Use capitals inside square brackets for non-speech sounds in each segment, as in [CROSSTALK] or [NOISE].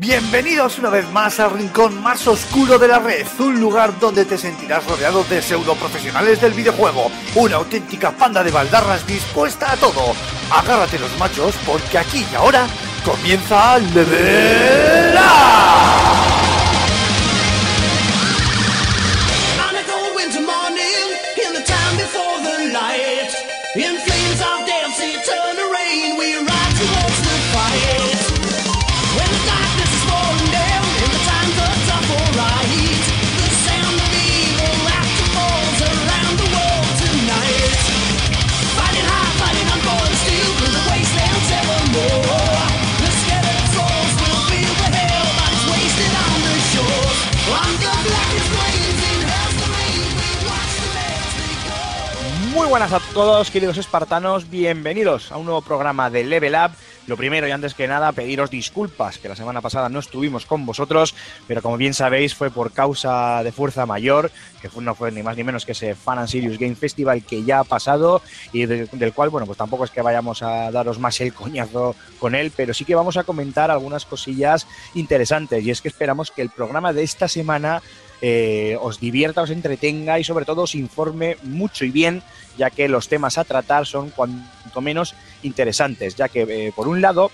Bienvenidos una vez más al rincón más oscuro de la red, un lugar donde te sentirás rodeado de pseudo profesionales del videojuego, una auténtica panda de baldarras dispuesta a todo. Agárrate los machos porque aquí y ahora comienza Level Up. buenas a todos, queridos espartanos, bienvenidos a un nuevo programa de Level Up. Lo primero y antes que nada, pediros disculpas, que la semana pasada no estuvimos con vosotros, pero como bien sabéis fue por causa de fuerza mayor, que no fue ni más ni menos que ese Fan and Serious Game Festival que ya ha pasado y del cual, bueno, pues tampoco es que vayamos a daros más el coñazo con él, pero sí que vamos a comentar algunas cosillas interesantes y es que esperamos que el programa de esta semana eh, os divierta, os entretenga y sobre todo os informe mucho y bien, ya que los temas a tratar son cuanto menos interesantes, ya que eh, por un lado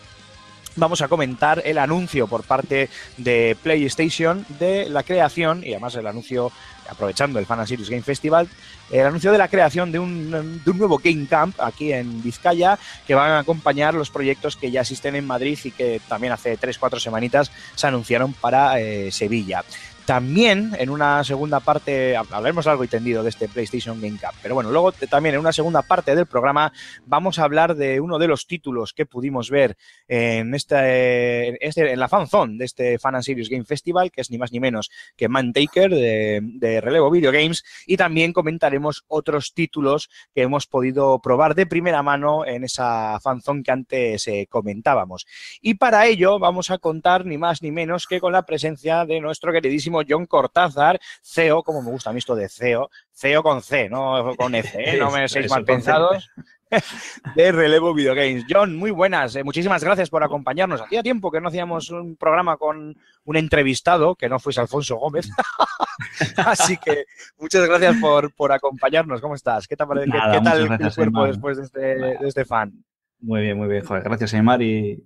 vamos a comentar el anuncio por parte de PlayStation de la creación, y además el anuncio, aprovechando el Fan Series Game Festival, el anuncio de la creación de un, nuevo Game Camp aquí en Vizcaya, que van a acompañar los proyectos que ya existen en Madrid y que también hace 3-4 semanitas se anunciaron para eh, Sevilla. También en una segunda parte, hablaremos algo y de este PlayStation Game Cup, pero bueno, luego también en una segunda parte del programa vamos a hablar de uno de los títulos que pudimos ver en, este, en la fanzón de este Fan and Series Game Festival, que es ni más ni menos que Mantaker de, de Relevo Video Games, y también comentaremos otros títulos que hemos podido probar de primera mano en esa fanzón que antes eh, comentábamos. Y para ello vamos a contar ni más ni menos que con la presencia de nuestro queridísimo John Cortázar, CEO, como me gusta a mí esto de CEO, CEO con C, no con F, ¿eh? no me sois mal pensados. [LAUGHS] de Relevo Games. John, muy buenas. Eh, muchísimas gracias por acompañarnos. Hacía tiempo que no hacíamos un programa con un entrevistado, que no fuese Alfonso Gómez. [LAUGHS] Así que muchas gracias por, acompañarnos. ¿Cómo estás? ¿Qué, tal tu cuerpo después este, de este, fan? Muy bien, muy bien. Joder, gracias, Aymar. Y,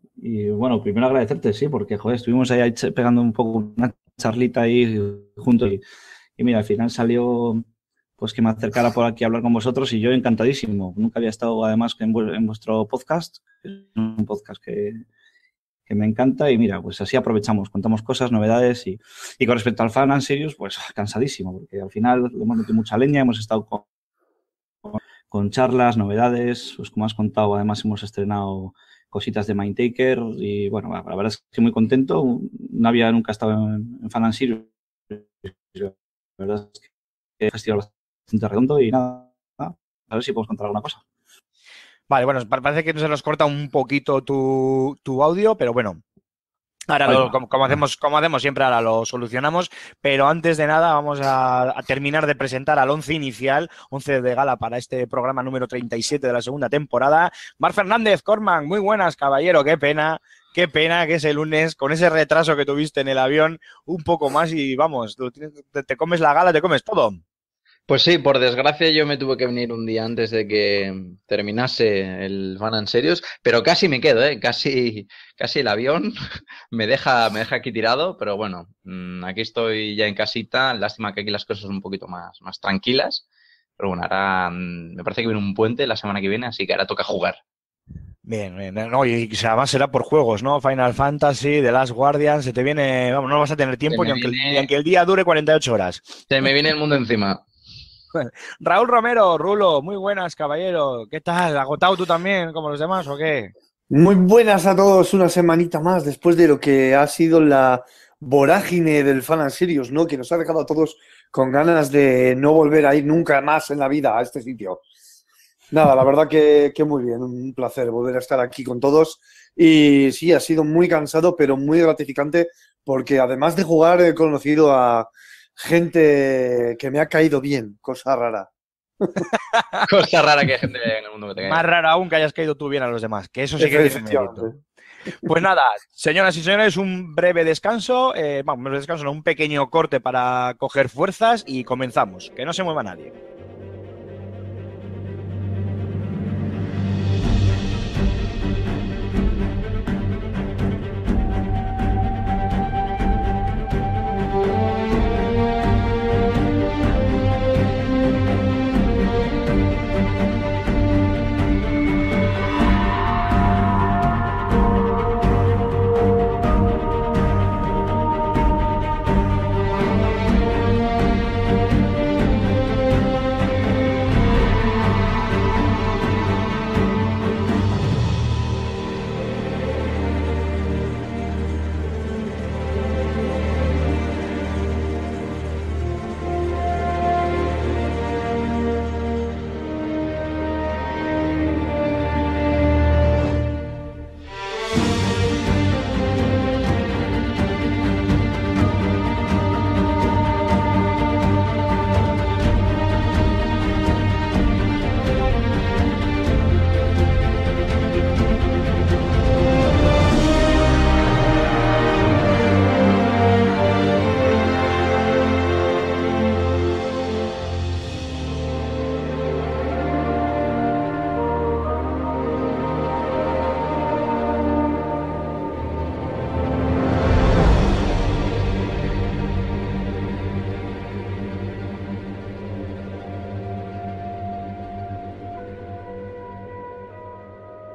bueno, primero agradecerte, sí, porque joder, estuvimos ahí pegando un poco una charlita ahí junto Y, mira, al final salió pues que me acercara por aquí a hablar con vosotros y yo encantadísimo. Nunca había estado además en, en vuestro podcast, un podcast que, me encanta y mira, pues así aprovechamos, contamos cosas, novedades y, con respecto al Fan and pues cansadísimo, porque al final hemos metido mucha leña, hemos estado con, con, charlas, novedades, pues como has contado, además hemos estrenado cositas de Mindtaker y bueno, la verdad es que muy contento. No había nunca estado en, en La verdad es que he bastante redondo y nada, a ver si podemos contar alguna cosa. Vale, bueno, parece que se nos corta un poquito tu, tu audio, pero bueno, Ahora, lo, como, hacemos, como hacemos siempre, ahora lo solucionamos, pero antes de nada vamos a, terminar de presentar al once inicial, once de gala para este programa número 37 de la segunda temporada. Mar Fernández, Corman, muy buenas, caballero, qué pena qué pena que ese lunes, con ese retraso que tuviste en el avión, un poco más y vamos, te, comes la gala, te comes todo. Pues sí, por desgracia yo me tuve que venir un día antes de que terminase el Fan en Serios, pero casi me quedo, ¿eh? casi, casi el avión [LAUGHS] me deja, me deja aquí tirado, pero bueno, mm, aquí estoy ya en casita, lástima que aquí las cosas son un poquito más, más tranquilas, pero bueno, ahora mm, me parece que viene un puente la semana que viene, así que ahora toca jugar. Bien, no, y además será por juegos, ¿no? Final Fantasy, The Last Guardian, se te viene, vamos, no vas a tener tiempo ni aunque el día dure 48 horas. Se me viene el mundo encima. [LAUGHS] Raúl Romero, Rulo, muy buenas, caballero. ¿Qué tal? ¿Agotado tú también, como los demás, o qué? Muy buenas a todos, una semanita más después de lo que ha sido la vorágine del Fan Sirius, ¿no? Que nos ha dejado a todos con ganas de no volver a ir nunca más en la vida a este sitio. Nada, la verdad que muy bien, un placer volver a estar aquí con todos. Y sí, ha sido muy cansado, pero muy gratificante, porque además de jugar, he conocido a, gente que me ha caído bien, cosa rara. [LAUGHS] cosa rara que hay gente en el mundo que te caiga. Más rara aún que hayas caído tú bien a los demás, que eso sí que es mérito. Pues nada, señoras y señores, un breve descanso, eh, vamos, descanso, un pequeño corte para coger fuerzas y comenzamos. Que no se mueva nadie.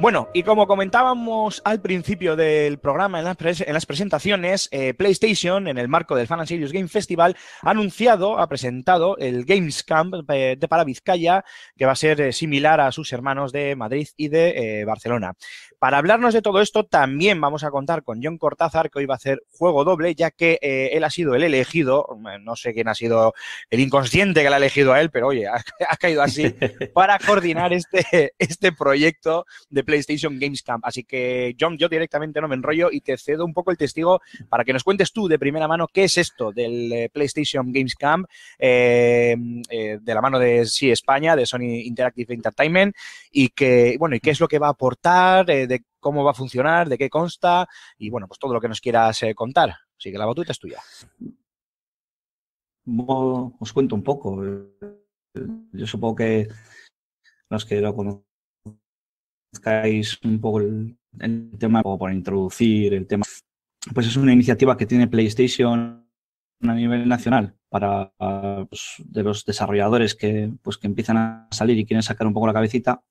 Bueno, y como comentábamos al principio del programa en las, presentaciones, eh, PlayStation, en el marco del Fan and Game Festival, ha anunciado, ha presentado el Games Camp eh, de para que va a ser eh, similar a sus hermanos de Madrid y de Barcelona. Para hablarnos de todo esto, también vamos a contar con John Cortázar, que hoy va a hacer juego doble, ya que él ha sido el elegido, no sé quién ha sido el inconsciente que le ha elegido a él, pero oye, ha, caído así, [LAUGHS] para coordinar este, este proyecto de PlayStation PlayStation Games Camp. Así que, John, yo directamente no me enrollo y te cedo un poco el testigo para que nos cuentes tú de primera mano qué es esto del eh, PlayStation Games Camp eh, eh, de la mano de sí, España, de Sony Interactive Entertainment, y que, bueno, y qué es lo que va a aportar, de cómo va a funcionar, de qué consta, y bueno, pues todo lo que nos quieras contar. Así que la batuta es tuya. Os cuento un poco. Yo supongo que nos que lo un un poco el, tema, o por introducir el tema, pues es una iniciativa que tiene PlayStation a nivel nacional para pues, de los desarrolladores pues, que, empiezan a salir y quieren sacar un poco la cabecita.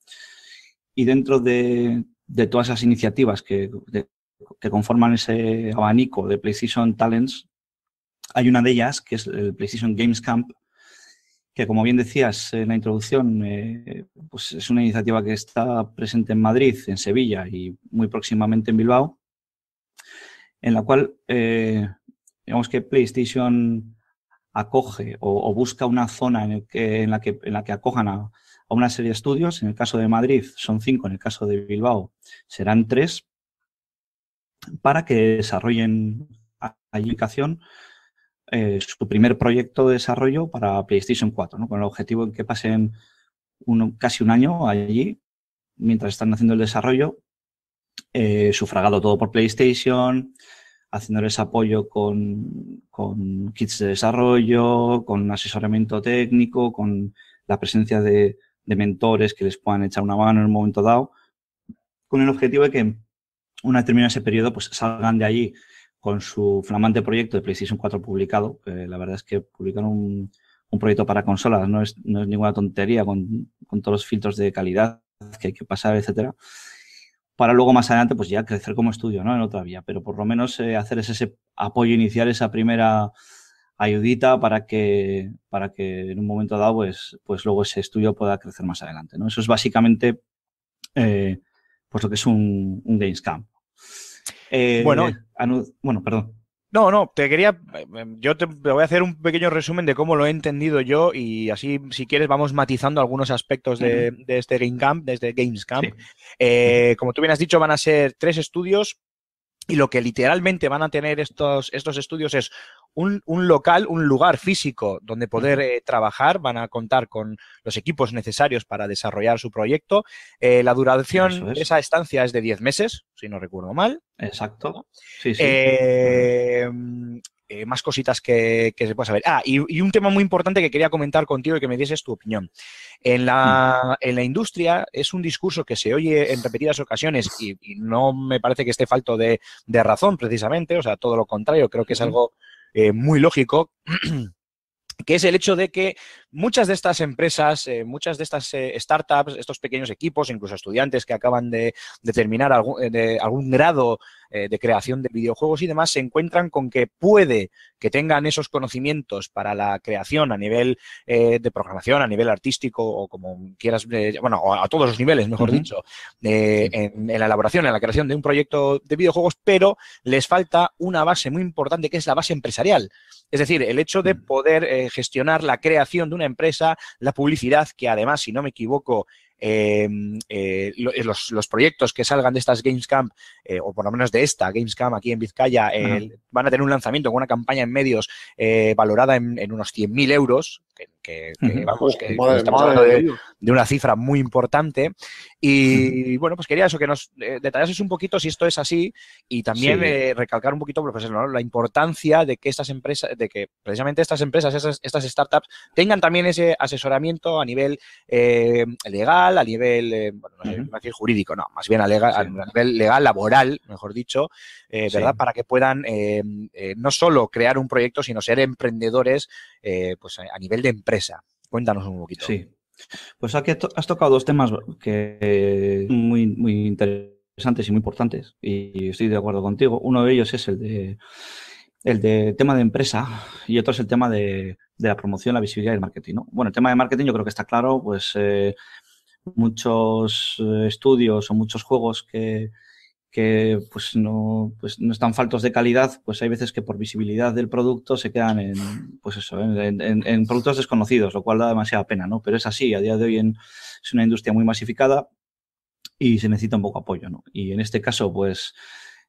Y dentro de, todas esas iniciativas que, que conforman ese abanico de PlayStation Talents, hay una de ellas que es el PlayStation Games Camp, que como bien decías en la introducción, eh, pues es una iniciativa que está presente en Madrid, en Sevilla y muy próximamente en Bilbao, en la cual eh, que PlayStation acoge o, busca una zona en, la, que, en la que acojan a, una serie de estudios. En el caso de Madrid son cinco, en el caso de Bilbao serán tres, para que desarrollen aplicación eh, su primer proyecto de desarrollo para PlayStation 4, con el objetivo de que pasen casi un año allí, mientras están haciendo el desarrollo, eh, sufragado todo por PlayStation, haciéndoles apoyo con, kits de desarrollo, con asesoramiento técnico, con la presencia de, mentores que les puedan echar una mano en un momento dado, con el objetivo de que una vez ese periodo, pues salgan de allí con su flamante proyecto de PlayStation 4 publicado. que la verdad es que publicaron un, proyecto para consolas no es, ninguna tontería con, todos los filtros de calidad que hay que pasar, etcétera. Para luego más adelante, pues ya crecer como estudio, ¿no? En otra vía. Pero por lo menos eh, hacer ese, apoyo inicial, esa primera ayudita para que, para que en un momento dado, pues, pues luego ese estudio pueda crecer más adelante, ¿no? Eso es básicamente, eh, pues lo que es un, un Camp bueno, eh, bueno, perdón. No, no, te quería. Yo te, voy a hacer un pequeño resumen de cómo lo he entendido yo y así, si quieres, vamos matizando algunos aspectos de, este Game Camp, desde este Games Camp. Eh, como tú bien has dicho, van a ser tres estudios y lo que literalmente van a tener estos, estos estudios es un, local, un lugar físico donde poder eh, trabajar, van a contar con los equipos necesarios para desarrollar su proyecto. Eh, la duración de esa estancia es de 10 meses, si no recuerdo mal. Exacto. Em, eh, más cositas que, se pueda saber. Ah, y, un tema muy importante que quería comentar contigo y que me dieses tu opinión. En la, industria es un discurso que se oye en repetidas ocasiones y, no me parece que esté falto de, de, razón precisamente, o sea, todo lo contrario, creo que es algo eh, muy lógico, [CLEARS THROAT] que es el hecho de que muchas de estas empresas, eh, muchas de estas eh, startups, estos pequeños equipos, incluso estudiantes que acaban de, de terminar de algún grado eh, de creación de videojuegos y demás, se encuentran con que puede que tengan esos conocimientos para la creación a nivel eh, de programación, a nivel artístico o como quieras, eh, bueno, a, todos los niveles, mejor dicho, en, la elaboración, en la creación de un proyecto de videojuegos, pero les falta una base muy importante que es la base empresarial. Es decir, el hecho de mm. poder gestionar la creación de una empresa, la publicidad, que además, si no me equivoco, Em, eh, eh, los, proyectos que salgan de estas Gamescamp, Camp eh, o por lo menos de esta Gamescamp aquí en Vizcaya, van a tener un lanzamiento con una campaña en medios valorada en, en unos 100.000 euros, que, vamos, que estamos hablando de, una cifra muy importante. Y bueno, pues quería eso, que nos eh, detallases un poquito si esto es así y también eh, recalcar un poquito, profesor, pues la importancia de que estas empresas, de que precisamente estas empresas, estas, startups, tengan también ese asesoramiento a nivel eh, legal, a nivel, jurídico, no, más bien a, legal, a, nivel legal, laboral, mejor dicho, ¿verdad? Para que puedan no solo crear un proyecto, sino ser emprendedores pues a nivel de empresa. Cuéntanos un poquito. Sí. Pues aquí has tocado dos temas que muy, muy interesantes y muy importantes, y estoy de acuerdo contigo. Uno de ellos es el de el de tema de empresa y otro es el tema de, la promoción, la visibilidad y el marketing. Bueno, el tema de marketing yo creo que está claro, pues eh, muchos eh, estudios o muchos juegos que, que pues, pues no, están faltos de calidad, pues hay veces que por visibilidad del producto se quedan en, pues en, productos desconocidos, lo cual da demasiada pena, ¿no? Pero es así, a día de hoy es una industria muy masificada y se necesita un poco apoyo, ¿no? Y en este caso, pues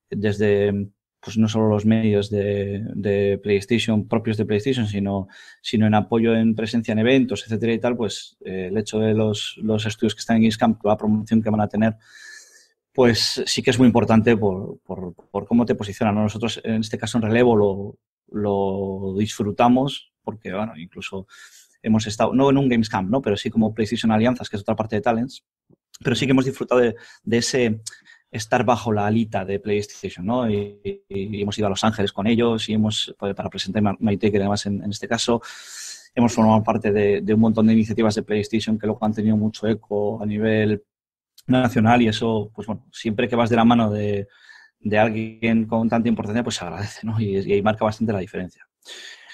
desde pues no solo los medios de, PlayStation, propios de PlayStation, sino, sino en apoyo en presencia en eventos, etcétera y tal, pues eh, el hecho de los, los estudios que están en Gamescamp, la promoción que van a tener pues sí que es muy importante por, cómo te posicionan. Nosotros en este caso en relevo lo, lo disfrutamos porque, bueno, incluso hemos estado, no en un Games Camp, ¿no? pero sí como PlayStation Alianzas, que es otra parte de Talents, pero sí que hemos disfrutado de, ese estar bajo la alita de PlayStation, ¿no? Y, hemos ido a Los Ángeles con ellos y hemos, pues, para presentar MyTaker, además en, este caso, hemos formado parte de, de, un montón de iniciativas de PlayStation que luego han tenido mucho eco a nivel nacional y eso, pues bueno, siempre que vas de la mano de, alguien con tanta importancia, pues se agradece, ¿no? Y, ahí marca bastante la diferencia.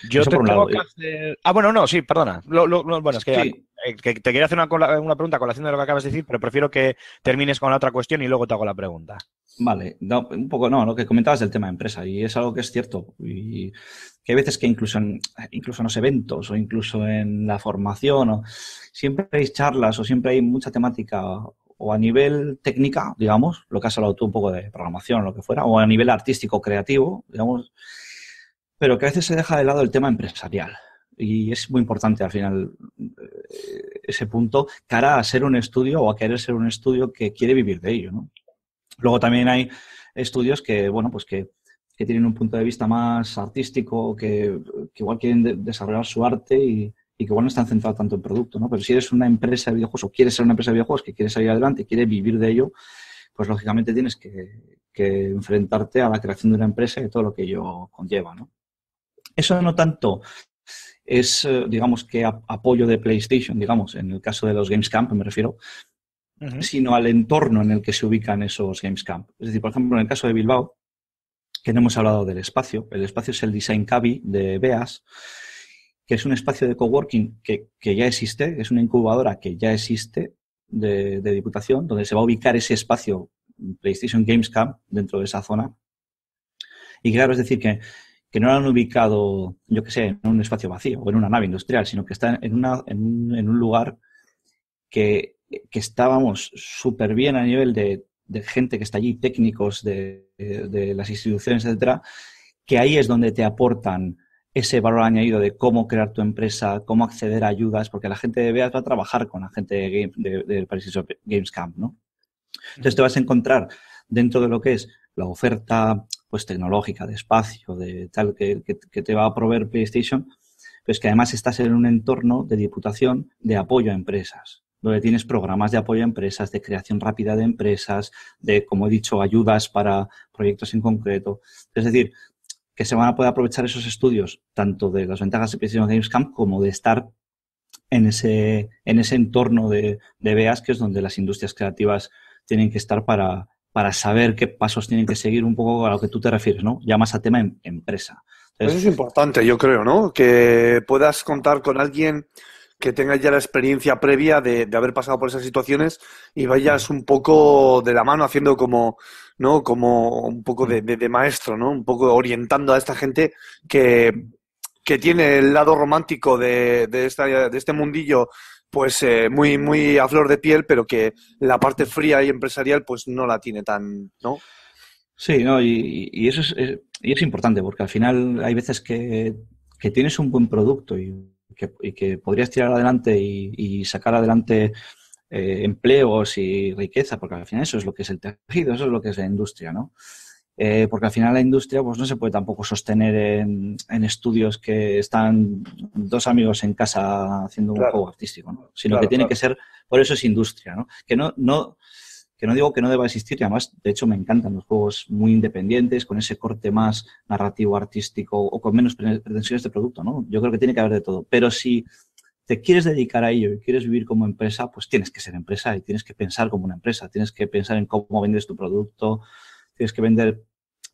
Yo te tengo lado, que eh. Ah, bueno, no, sí, perdona. bueno, es eh, que, te quería hacer una, una pregunta con la de lo que acabas de decir, pero prefiero que termines con la otra cuestión y luego te hago la pregunta. Vale, un poco, no, lo que comentabas del tema de empresa, y es algo que es cierto, y que hay veces que incluso en, incluso en los eventos o incluso en la formación, o, siempre hay charlas o siempre hay mucha temática o a nivel técnica, digamos, lo que has hablado tú un poco de programación, lo que fuera, o a nivel artístico, creativo, digamos, pero que a veces se deja de lado el tema empresarial. Y es muy importante al final eh, ese punto cara a ser un estudio o a querer ser un estudio que quiere vivir de ello. Luego también hay estudios que, bueno, pues que, tienen un punto de vista más artístico, que, igual quieren desarrollar su arte y, y que igual no están centrados tanto en producto, ¿no? Pero si eres una empresa de videojuegos o quieres ser una empresa de videojuegos que quieres salir adelante, quieres vivir de ello, pues lógicamente tienes que, enfrentarte a la creación de una empresa y todo lo que ello conlleva, Eso no tanto es, eh, digamos, que apoyo de PlayStation, digamos, en el caso de los Games Camp, me refiero, sino al entorno en el que se ubican esos Games Camp. Es decir, por ejemplo, en el caso de Bilbao, que no hemos hablado del espacio, el espacio es el Design Cabi de Beas, que es un espacio de coworking que, que ya existe, es una incubadora que ya existe de, Diputación, donde se va a ubicar ese espacio PlayStation Games Camp dentro de esa zona. Y claro, es decir, que, no lo han ubicado, yo que sé, en un espacio vacío o en una nave industrial, sino que está en, una, en, un, lugar que, que estábamos súper bien a nivel de, gente que está allí, técnicos de, de las instituciones, etcétera, que ahí es donde te aportan ese valor añadido de cómo crear tu empresa, cómo acceder a ayudas, porque la gente de BEAS va a trabajar con la gente del Game, Games Camp, ¿no? Entonces te vas a encontrar dentro de lo que es la oferta pues tecnológica, de espacio, de tal que, que, te va a proveer PlayStation, pues que además estás en un entorno de diputación de apoyo a empresas, donde tienes programas de apoyo a empresas, de creación rápida de empresas, de, como he dicho, ayudas para proyectos en concreto. Es decir, que se van a poder aprovechar esos estudios, tanto de las ventajas de PlayStation Games Camp como de estar en ese, en ese entorno de, de BEAS, que es donde las industrias creativas tienen que estar para, saber qué pasos tienen que seguir, un poco a lo que tú te refieres, ¿no? Llamas a tema em, empresa. Eso pues es importante, yo creo, ¿no? Que puedas contar con alguien que tengas ya la experiencia previa de, haber pasado por esas situaciones y vayas un poco de la mano haciendo como, ¿no? Como un poco de, maestro, ¿no? Un poco orientando a esta gente que, tiene el lado romántico de, esta, de este mundillo pues eh, muy, muy a flor de piel, pero que la parte fría y empresarial pues no la tiene tan, ¿no? Sí, no, y, eso es, es importante porque al final hay veces que, que tienes un buen producto y que, y que podrías tirar adelante y, sacar adelante eh, empleos y riqueza, porque al final eso es lo que es el tejido, eso es lo que es la industria, ¿no? Eh, porque al final la industria pues, no se puede tampoco sostener en, estudios que están dos amigos en casa haciendo un juego artístico, ¿no? sino que tiene que ser, por eso es industria, ¿no? que no, no que no digo que no deba existir, y además, de hecho, me encantan los juegos muy independientes, con ese corte más narrativo, artístico o con menos pretensiones de producto, ¿no? Yo creo que tiene que haber de todo. Pero si te quieres dedicar a ello y quieres vivir como empresa, pues tienes que ser empresa y tienes que pensar como una empresa, tienes que pensar en cómo vendes tu producto, tienes que vender,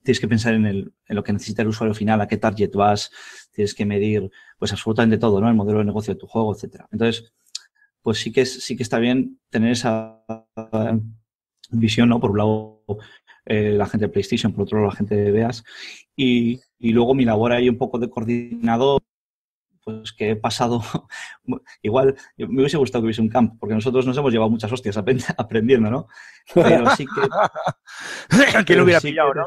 tienes que pensar en, lo que necesita el usuario final, a qué target vas, tienes que medir, pues absolutamente todo, ¿no? El modelo de negocio de tu juego, etcétera. Entonces, pues sí que, sí que está bien tener esa visión, ¿no? Por un lado eh, la gente de PlayStation, por otro lado la gente de Beas, y, luego mi labor ahí un poco de coordinador pues que he pasado, [LAUGHS] igual me hubiese gustado que hubiese un camp, porque nosotros nos hemos llevado muchas hostias [LAUGHS] aprendiendo, ¿no? Pero sí que... [LAUGHS] que lo hubiera pillado, ¿no?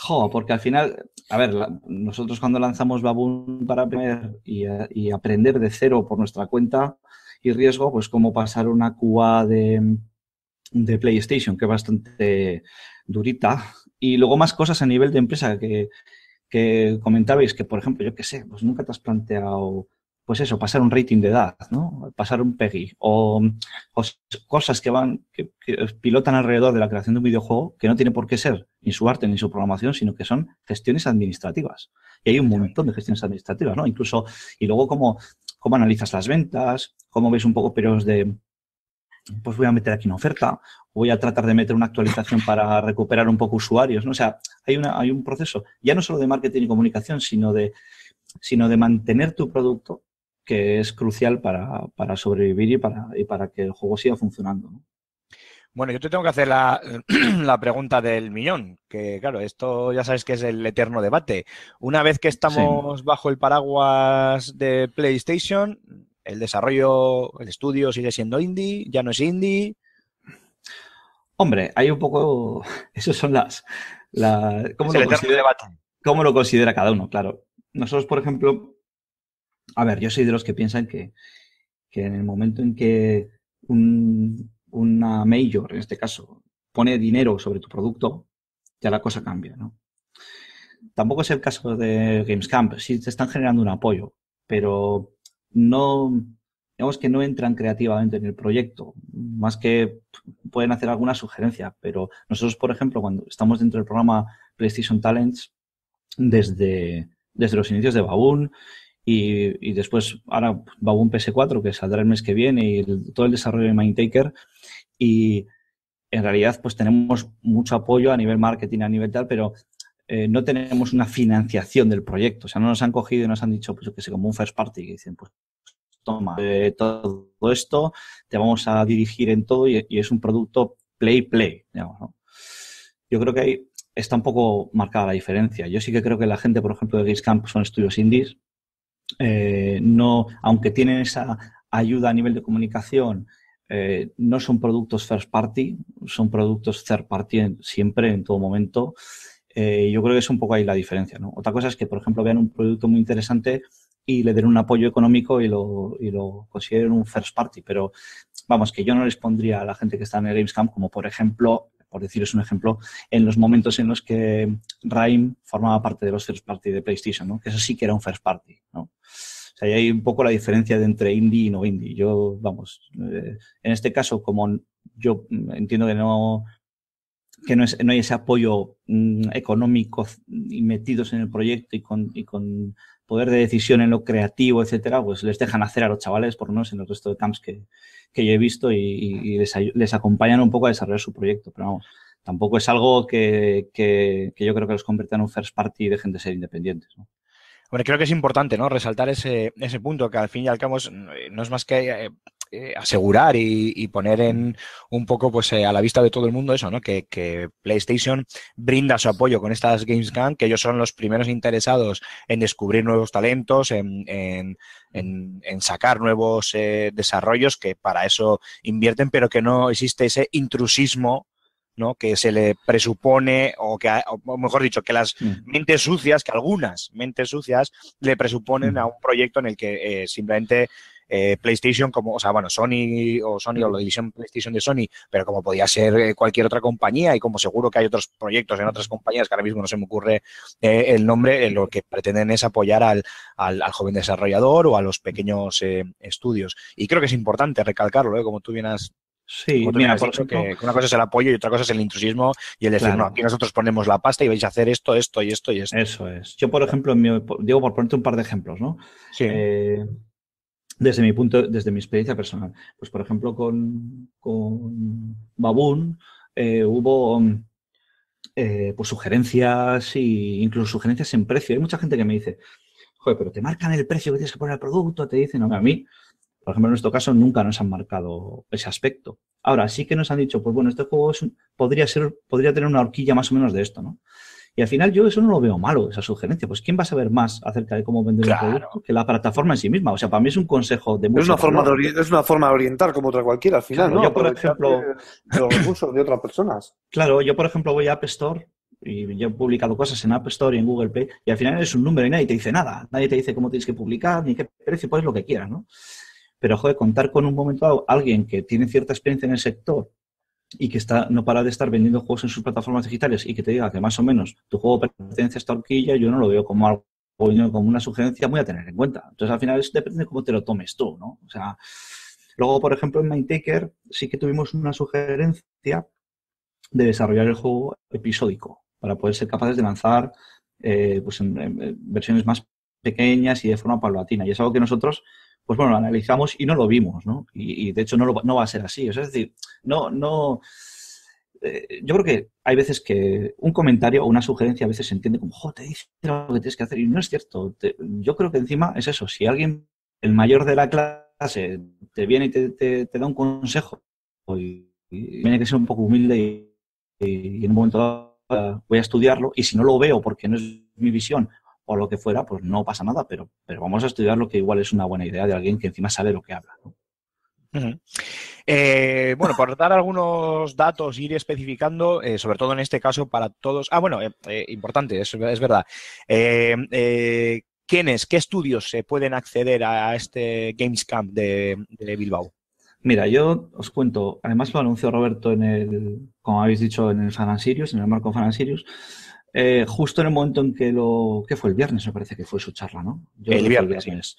Jo, porque al final, a ver, nosotros cuando lanzamos Baboon para aprender y, aprender de cero por nuestra cuenta y riesgo, pues como pasar una cuba de de PlayStation, que es bastante durita. Y luego más cosas a nivel de empresa que, comentabais, que por ejemplo, yo qué sé, pues nunca te has planteado, pues eso, pasar un rating de edad, ¿no? Pasar un PEGI, o, cosas que van, que, pilotan alrededor de la creación de un videojuego, que no tiene por qué ser ni su arte ni su programación, sino que son gestiones administrativas. Y hay un montón de gestiones administrativas, ¿no? Incluso, y luego como cómo analizas las ventas, cómo ves un poco periodos de, pues voy a meter aquí una oferta, voy a tratar de meter una actualización para recuperar un poco usuarios, ¿no? O sea, hay, hay un proceso, ya no solo de marketing y comunicación, sino de, sino de mantener tu producto, que es crucial para, sobrevivir y para, para que el juego siga funcionando, Bueno, yo te tengo que hacer [CLEARS THROAT] la, pregunta del millón, que claro, esto ya sabes que es el eterno debate. Una vez que estamos bajo el paraguas de PlayStation, el desarrollo, el estudio sigue siendo indie, ya no es indie. Hombre, hay un poco. [LAUGHS] Esos son las. ¿Cómo, lo considera... cada uno? Claro. Nosotros, por ejemplo. A ver, yo soy de los que piensan que, en el momento en que un, una major, en este caso, pone dinero sobre tu producto, ya la cosa cambia, ¿no? Tampoco es el caso de Gamescamp, sí te están generando un apoyo, pero no, digamos que no entran creativamente en el proyecto, más que pueden hacer alguna sugerencia, pero nosotros, por ejemplo, cuando estamos dentro del programa PlayStation Talents, desde, desde los inicios de Baboon y, después ahora Baboon PS4, que saldrá el mes que viene, y todo el desarrollo de Mindtaker, y en realidad pues tenemos mucho apoyo a nivel marketing, a nivel tal, pero eh, no tenemos una financiación del proyecto. O sea, no nos han cogido y nos han dicho, pues que sé, como un first party, que dicen, pues toma eh, todo esto, te vamos a dirigir en todo y, es un producto play-play, Yo creo que ahí está un poco marcada la diferencia. Yo sí que creo que la gente, por ejemplo, de Camp, son estudios indies. Eh, no, aunque tienen esa ayuda a nivel de comunicación, no son productos first party, son productos third party siempre, en todo momento. Eh, yo creo que es un poco ahí la diferencia. Otra cosa es que, por ejemplo, vean un producto muy interesante y le den un apoyo económico y lo, consideren un first party. Pero vamos, que yo no les pondría a la gente que está en el Gamescamp como, por ejemplo, por deciros un ejemplo, en los momentos en los que Rime formaba parte de los first party de PlayStation, ¿no? que eso sí que era un first party. ¿no? O sea, ahí hay un poco la diferencia entre indie y no indie. Yo, vamos, eh, en este caso, como yo entiendo que no que no, es, no, hay ese apoyo mm, económico y metidos en el proyecto y con, poder de decisión en lo creativo, etcétera, pues les dejan hacer a los chavales, por lo menos en el resto de camps que, yo he visto, y, les, acompañan un poco a desarrollar su proyecto. Pero tampoco es algo que, yo creo que los convierta en un first party y dejen de ser independientes. ¿no? Hombre, creo que es importante, ¿no? Resaltar ese, punto, que al fin y al cabo no es más que eh, eh, asegurar y, poner en mm. un poco pues eh, a la vista de todo el mundo eso, ¿no? Que, PlayStation brinda su apoyo con estas Games que ellos son los primeros interesados en descubrir nuevos talentos, en, sacar nuevos eh, desarrollos que para eso invierten, pero que no existe ese intrusismo ¿no? que se le presupone, o que, mejor dicho, que las mm. mentes sucias, que algunas mentes sucias le presuponen a mm. un proyecto en el que simplemente eh, PlayStation, como, o sea, bueno, Sony o Sony o la división PlayStation de Sony, pero como podía ser eh, cualquier otra compañía y como seguro que hay otros proyectos en otras compañías que ahora mismo no se me ocurre eh, el nombre, lo que pretenden es apoyar al, al, joven desarrollador o a los pequeños estudios. Y creo que es importante recalcarlo, como tú vienes has Sí, que una cosa es el apoyo y otra cosa es el intrusismo y el decir, no, aquí nosotros ponemos la pasta y vais a hacer esto, esto y esto y esto. Eso es. Yo, por ejemplo, digo, por ponerte un par de ejemplos, ¿no? Sí desde mi punto, desde mi experiencia personal. Pues por ejemplo con, con Baboon eh, hubo eh, pues sugerencias e incluso sugerencias en precio. Hay mucha gente que me dice, joder, pero te marcan el precio que tienes que poner al producto, te dicen, no, a mí, por ejemplo, en nuestro caso nunca nos han marcado ese aspecto. Ahora sí que nos han dicho, pues bueno, este juego podría, ser, podría tener una horquilla más o menos de esto, ¿no? Y al final yo eso no lo veo malo, esa sugerencia. Pues ¿quién va a saber más acerca de cómo vender un producto que la plataforma en sí misma? O sea, para mí es un consejo de mucho es una forma de Es una forma de orientar como otra cualquiera al final, Yo, por ejemplo... los recursos de otras personas. [LAUGHS] Claro, yo por ejemplo voy a App Store y yo he publicado cosas en App Store y en Google Play y al final es un número y nadie te dice nada. Nadie te dice cómo tienes que publicar, ni qué precio, pues lo que quieras, ¿no? Pero, joder, contar con un momento alguien que tiene cierta experiencia en el sector y que está, no para de estar vendiendo juegos en sus plataformas digitales y que te diga que más o menos tu juego pertenece a esta horquilla, yo no lo veo como algo como una sugerencia muy a tener en cuenta. Entonces, al final, depende de cómo te lo tomes tú, ¿no? O sea, luego, por ejemplo, en Mindtaker sí que tuvimos una sugerencia de desarrollar el juego episódico para poder ser capaces de lanzar eh, pues versiones más pequeñas y de forma paulatina. Y es algo que nosotros pues bueno, lo analizamos y no lo vimos, ¿no? Y, de hecho no, no va a ser así. es decir, no, no. Eh, yo creo que hay veces que un comentario o una sugerencia a veces se entiende como, jo, te dice lo que tienes que hacer. Y no es cierto. yo creo que encima es eso. Si alguien, el mayor de la clase, te viene y te, da un consejo y, tiene que ser un poco humilde y, en un momento voy a estudiarlo y si no lo veo porque no es mi visión o lo que fuera, pues no pasa nada, pero, pero vamos a estudiar lo que igual es una buena idea de alguien que encima sabe lo que habla. Eh, bueno, por dar algunos datos, ir especificando, eh, sobre todo en este caso para todos. Ah, bueno, eh, importante, es, es verdad. ¿Quiénes, qué estudios se pueden acceder a, este Games Camp de, Bilbao? Mira, yo os cuento, además lo anunció Roberto en el, como habéis dicho, en el Fan Sirius, en el marco Fan Sirius, eh, justo en el momento en que lo... ¿Qué fue? El viernes me parece que fue su charla, ¿no? el viernes.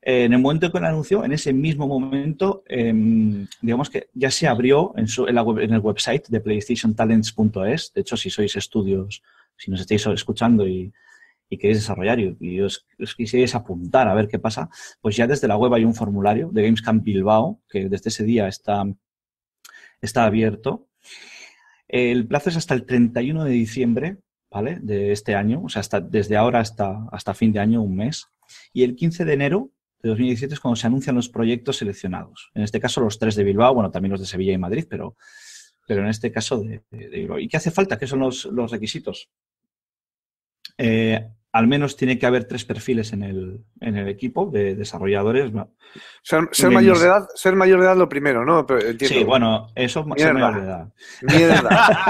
Eh, en el momento en que lo anunció, en ese mismo momento, em, digamos que ya se abrió en, el website de PlayStationTalents.es. De hecho, si sois estudios, si nos estáis escuchando y, queréis desarrollar y, os, quisierais apuntar a ver qué pasa, pues ya desde la web hay un formulario de Gamescamp Bilbao, que desde ese día está, está abierto. El plazo es hasta el 31 de diciembre de este año, o sea, hasta, desde ahora hasta, hasta fin de año, un mes. Y el 15 de enero de 2017 es cuando se anuncian los proyectos seleccionados. En este caso, los tres de Bilbao, bueno, también los de Sevilla y Madrid, pero, pero en este caso de, Bilbao. ¿Y qué hace falta? ¿Qué son los, los requisitos? Eh, al menos tiene que haber tres perfiles en el, equipo de desarrolladores. Ser, mayor de edad, ser mayor de edad lo primero, ¿no? sí, bueno, eso es mayor de edad. Mierda.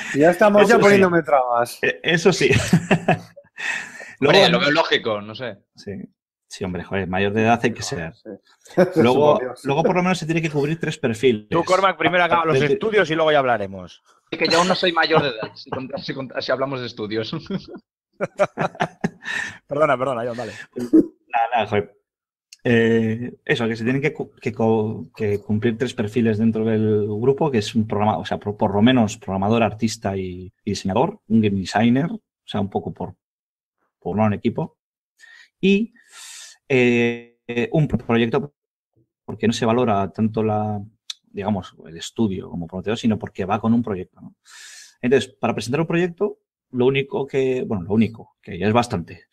[LAUGHS] ya estamos poniéndome trabas. Eh, eso sí. [LAUGHS] lo lógico, no sé. Sí. Sí, hombre, joder, mayor de edad hay que ser. [LAUGHS] Luego, luego, por lo menos, se tiene que cubrir tres perfiles. Tú, Cormac, primero acaba los estudios y luego ya hablaremos. que yo no soy mayor de edad, si hablamos de estudios. [LAUGHS] perdona, perdona, yo eh, eso, que se tienen que, cumplir tres perfiles dentro del grupo, que es un programa, o sea, por, lo menos programador, artista y, diseñador, un game designer, o sea, un poco por, un equipo, y eh, un proyecto, porque no se valora tanto la, digamos, el estudio como promotor, sino porque va con un proyecto. Entonces, para presentar un proyecto, lo único que, bueno, lo único, que ya es bastante,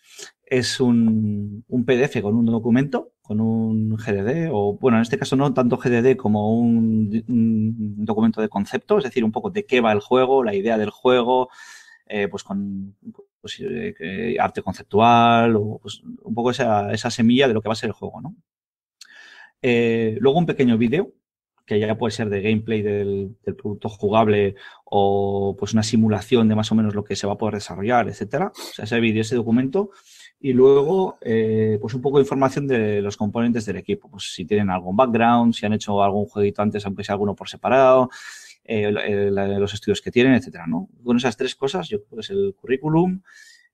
es un, PDF con un documento, con un GDD, o bueno, en este caso no tanto GDD como un, documento de concepto, es decir, un poco de qué va el juego, la idea del juego, eh, pues con pues, eh, arte conceptual, o pues, un poco esa, semilla de lo que va a ser el juego, ¿no? Eh, luego un pequeño vídeo que ya puede ser de gameplay del, producto jugable o pues una simulación de más o menos lo que se va a poder desarrollar, etcétera. O sea, ese vídeo, ese documento. Y luego, eh, pues un poco de información de los componentes del equipo. Pues si tienen algún background, si han hecho algún jueguito antes, aunque sea alguno por separado, eh, los estudios que tienen, etcétera, ¿no? Con esas tres cosas, yo creo que es el currículum,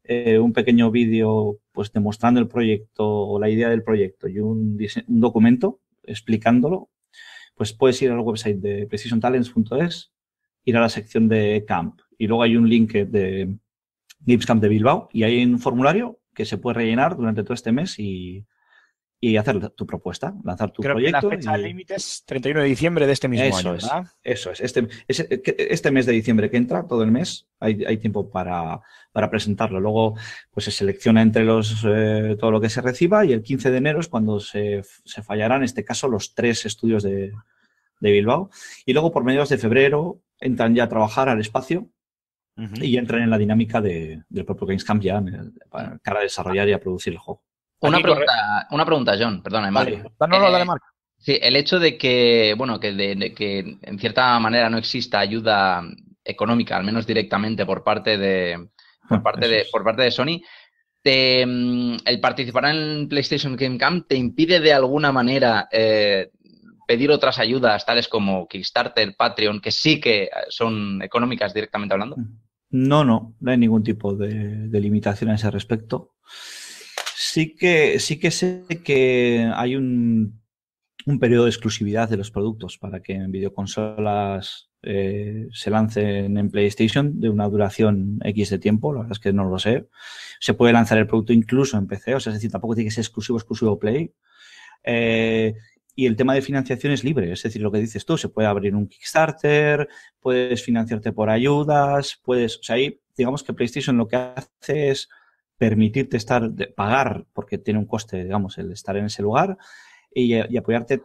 eh, un pequeño vídeo pues demostrando el proyecto o la idea del proyecto y un documento explicándolo pues puedes ir al website de precisiontalents.es, ir a la sección de Camp y luego hay un link de Gibbs Camp de Bilbao y hay un formulario que se puede rellenar durante todo este mes y, y hacer tu propuesta, lanzar tu proyecto. Que la fecha límite es 31 de diciembre de este mismo eso año, Eso es. Este, este, mes de diciembre que entra, todo el mes, hay, tiempo para, presentarlo. Luego, pues se selecciona entre los eh, todo lo que se reciba y el 15 de enero es cuando se, fallarán, en este caso, los tres estudios de, Bilbao. Y luego, por mediados de febrero, entran ya a trabajar al espacio y entran en la dinámica de, del propio Camp ya para, para desarrollar y a producir el juego. Una pregunta, una pregunta, John, perdona, vale, eh, dale, Sí, el hecho de que, bueno, que, de, que en cierta manera no exista ayuda económica, al menos directamente por parte de, [LAUGHS] por parte de, por parte de Sony, te, mm, el participar en PlayStation Game Camp te impide de alguna manera eh, pedir otras ayudas, tales como Kickstarter, Patreon, que sí que eh, son económicas directamente hablando? No, no, no hay ningún tipo de, de limitación a ese respecto sí que, sí que sé que hay un, periodo de exclusividad de los productos para que en videoconsolas eh, se lancen en PlayStation de una duración X de tiempo, la verdad es que no lo sé. Se puede lanzar el producto incluso en PC, o sea, es decir, tampoco tiene que ser exclusivo, exclusivo Play. Eh, y el tema de financiación es libre, es decir, lo que dices tú, se puede abrir un Kickstarter, puedes financiarte por ayudas, puedes, o sea, ahí digamos que PlayStation lo que hace es permitirte estar, pagar, porque tiene un coste, digamos, el estar en ese lugar y, apoyarte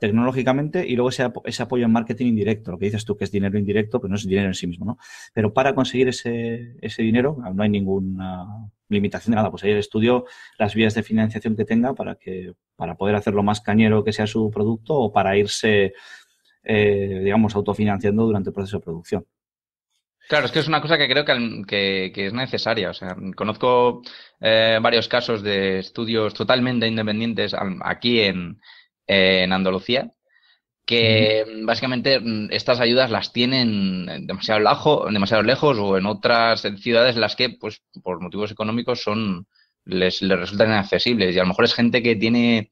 tecnológicamente y luego ese, apoyo en marketing indirecto, lo que dices tú que es dinero indirecto, pero no es dinero en sí mismo, ¿no? Pero para conseguir ese, dinero ah, no hay ninguna limitación de nada, pues ahí el estudio las vías de financiación que tenga para que para poder hacerlo más cañero que sea su producto o para irse, eh, digamos, autofinanciando durante el proceso de producción. Claro, es que es una cosa que creo que, es necesaria. O sea, conozco eh, varios casos de estudios totalmente independientes aquí en, Andalucía que básicamente mm, estas ayudas las tienen demasiado, demasiado lejos o en otras ciudades las que, pues, por motivos económicos son les resultan inaccesibles. Y a lo mejor es gente que tiene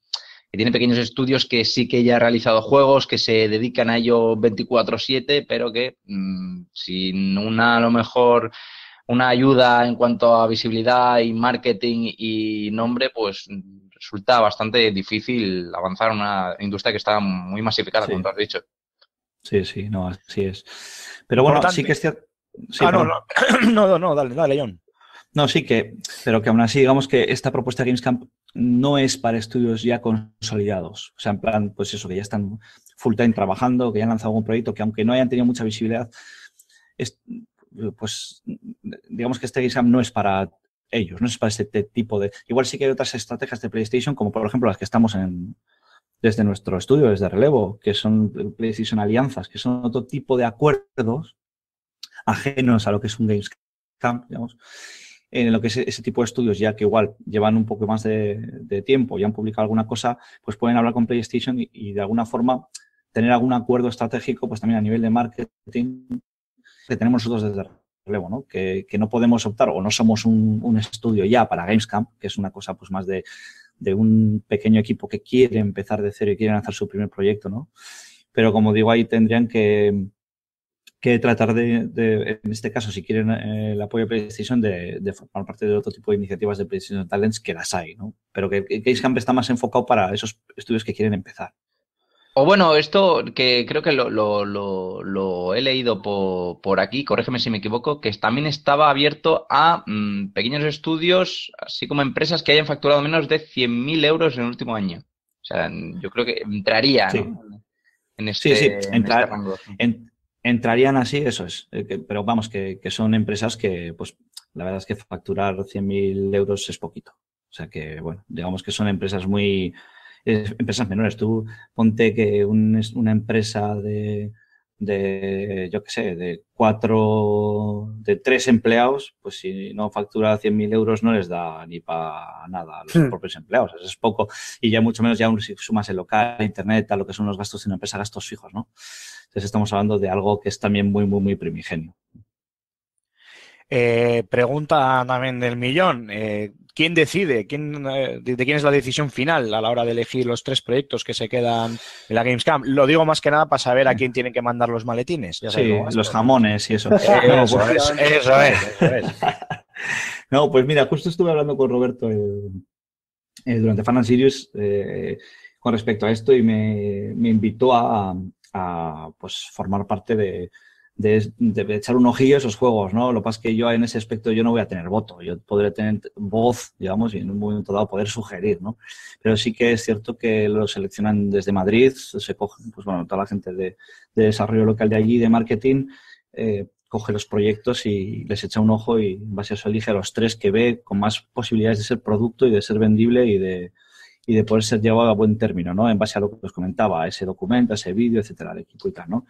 que tiene pequeños estudios que sí que ya ha realizado juegos, que se dedican a ello 24/7, pero que mm, sin una a lo mejor una ayuda en cuanto a visibilidad y marketing y nombre, pues resulta bastante difícil avanzar en una industria que está muy masificada, como tú has dicho. Sí, sí, no, así es. Pero bueno, sí que es cierto. ah, no, [CLEARS THROAT] no, no, no, dale, dale, John. No, sí que, pero que aún así digamos que esta propuesta de Gamescamp no es para estudios ya consolidados. O sea, en plan, pues eso, que ya están full time trabajando, que ya han lanzado algún proyecto, que aunque no hayan tenido mucha visibilidad, pues digamos que este Gamescamp no es para ellos, no es para este tipo de... Igual sí que hay otras estrategias de PlayStation, como por ejemplo las que estamos en, desde nuestro estudio, desde Relevo, que son PlayStation Alianzas, que son otro tipo de acuerdos ajenos a lo que es un Gamescamp, digamos, en lo que es ese tipo de estudios, ya que igual llevan un poco más de, tiempo y han publicado alguna cosa, pues pueden hablar con PlayStation y, de alguna forma tener algún acuerdo estratégico, pues también a nivel de marketing que tenemos nosotros desde relevo, ¿no? Que, no podemos optar o no somos un, estudio ya para Gamescamp, que es una cosa pues más de, de un pequeño equipo que quiere empezar de cero y quiere lanzar su primer proyecto, ¿no? Pero como digo, ahí tendrían que, tratar de, en este caso, si quieren eh, el apoyo a PlayStation, de, formar parte de otro tipo de iniciativas de PlayStation Talents que las hay, ¿no? Pero que, que está más enfocado para esos estudios que quieren empezar. O bueno, esto que creo que lo, he leído por, aquí, corrígeme si me equivoco, que también estaba abierto a mm, pequeños estudios, así como empresas que hayan facturado menos de 100.000 euros en el último año. O sea, yo creo que entraría en este, sí, sí. En, este entrarían así, eso es. Eh, pero vamos, que, son empresas que, pues, la verdad es que facturar 100.000 euros es poquito. O sea que, bueno, digamos que son empresas muy, eh, empresas menores. Tú ponte que una empresa de, de, yo qué sé, de cuatro, de tres empleados, pues si no factura 100.000 euros no les da ni para nada a los hmm. propios empleados, es poco. Y ya mucho menos ya si sumas el local, internet, a lo que son los gastos de una empresa, gastos fijos, ¿no? Entonces estamos hablando de algo que es también muy, muy, muy primigenio. Eh, pregunta también del millón. Eh, ¿Quién decide? ¿Quién, eh, ¿De quién es la decisión final a la hora de elegir los tres proyectos que se quedan en la Gamescom? Lo digo más que nada para saber a quién tienen que mandar los maletines. sí, los jamones y eso. [LAUGHS] eso, [LAUGHS] [LAUGHS] No, pues mira, justo estuve hablando con Roberto eh, eh, durante Fan Series con respecto a esto y me, invitó a, pues, formar parte de, de, echar un ojillo a esos juegos, ¿no? Lo que pasa es que yo en ese aspecto yo no voy a tener voto, yo podré tener voz, digamos, y en un momento dado poder sugerir, ¿no? Pero sí que es cierto que lo seleccionan desde Madrid, se cogen, pues bueno, toda la gente de, desarrollo local de allí, de marketing, eh, coge los proyectos y les echa un ojo y en base a eso elige a los tres que ve con más posibilidades de ser producto y de ser vendible y de, y de poder ser llevado a buen término, ¿no? En base a lo que os comentaba, a ese documento, a ese vídeo, etcétera, al equipo y tal, ¿no?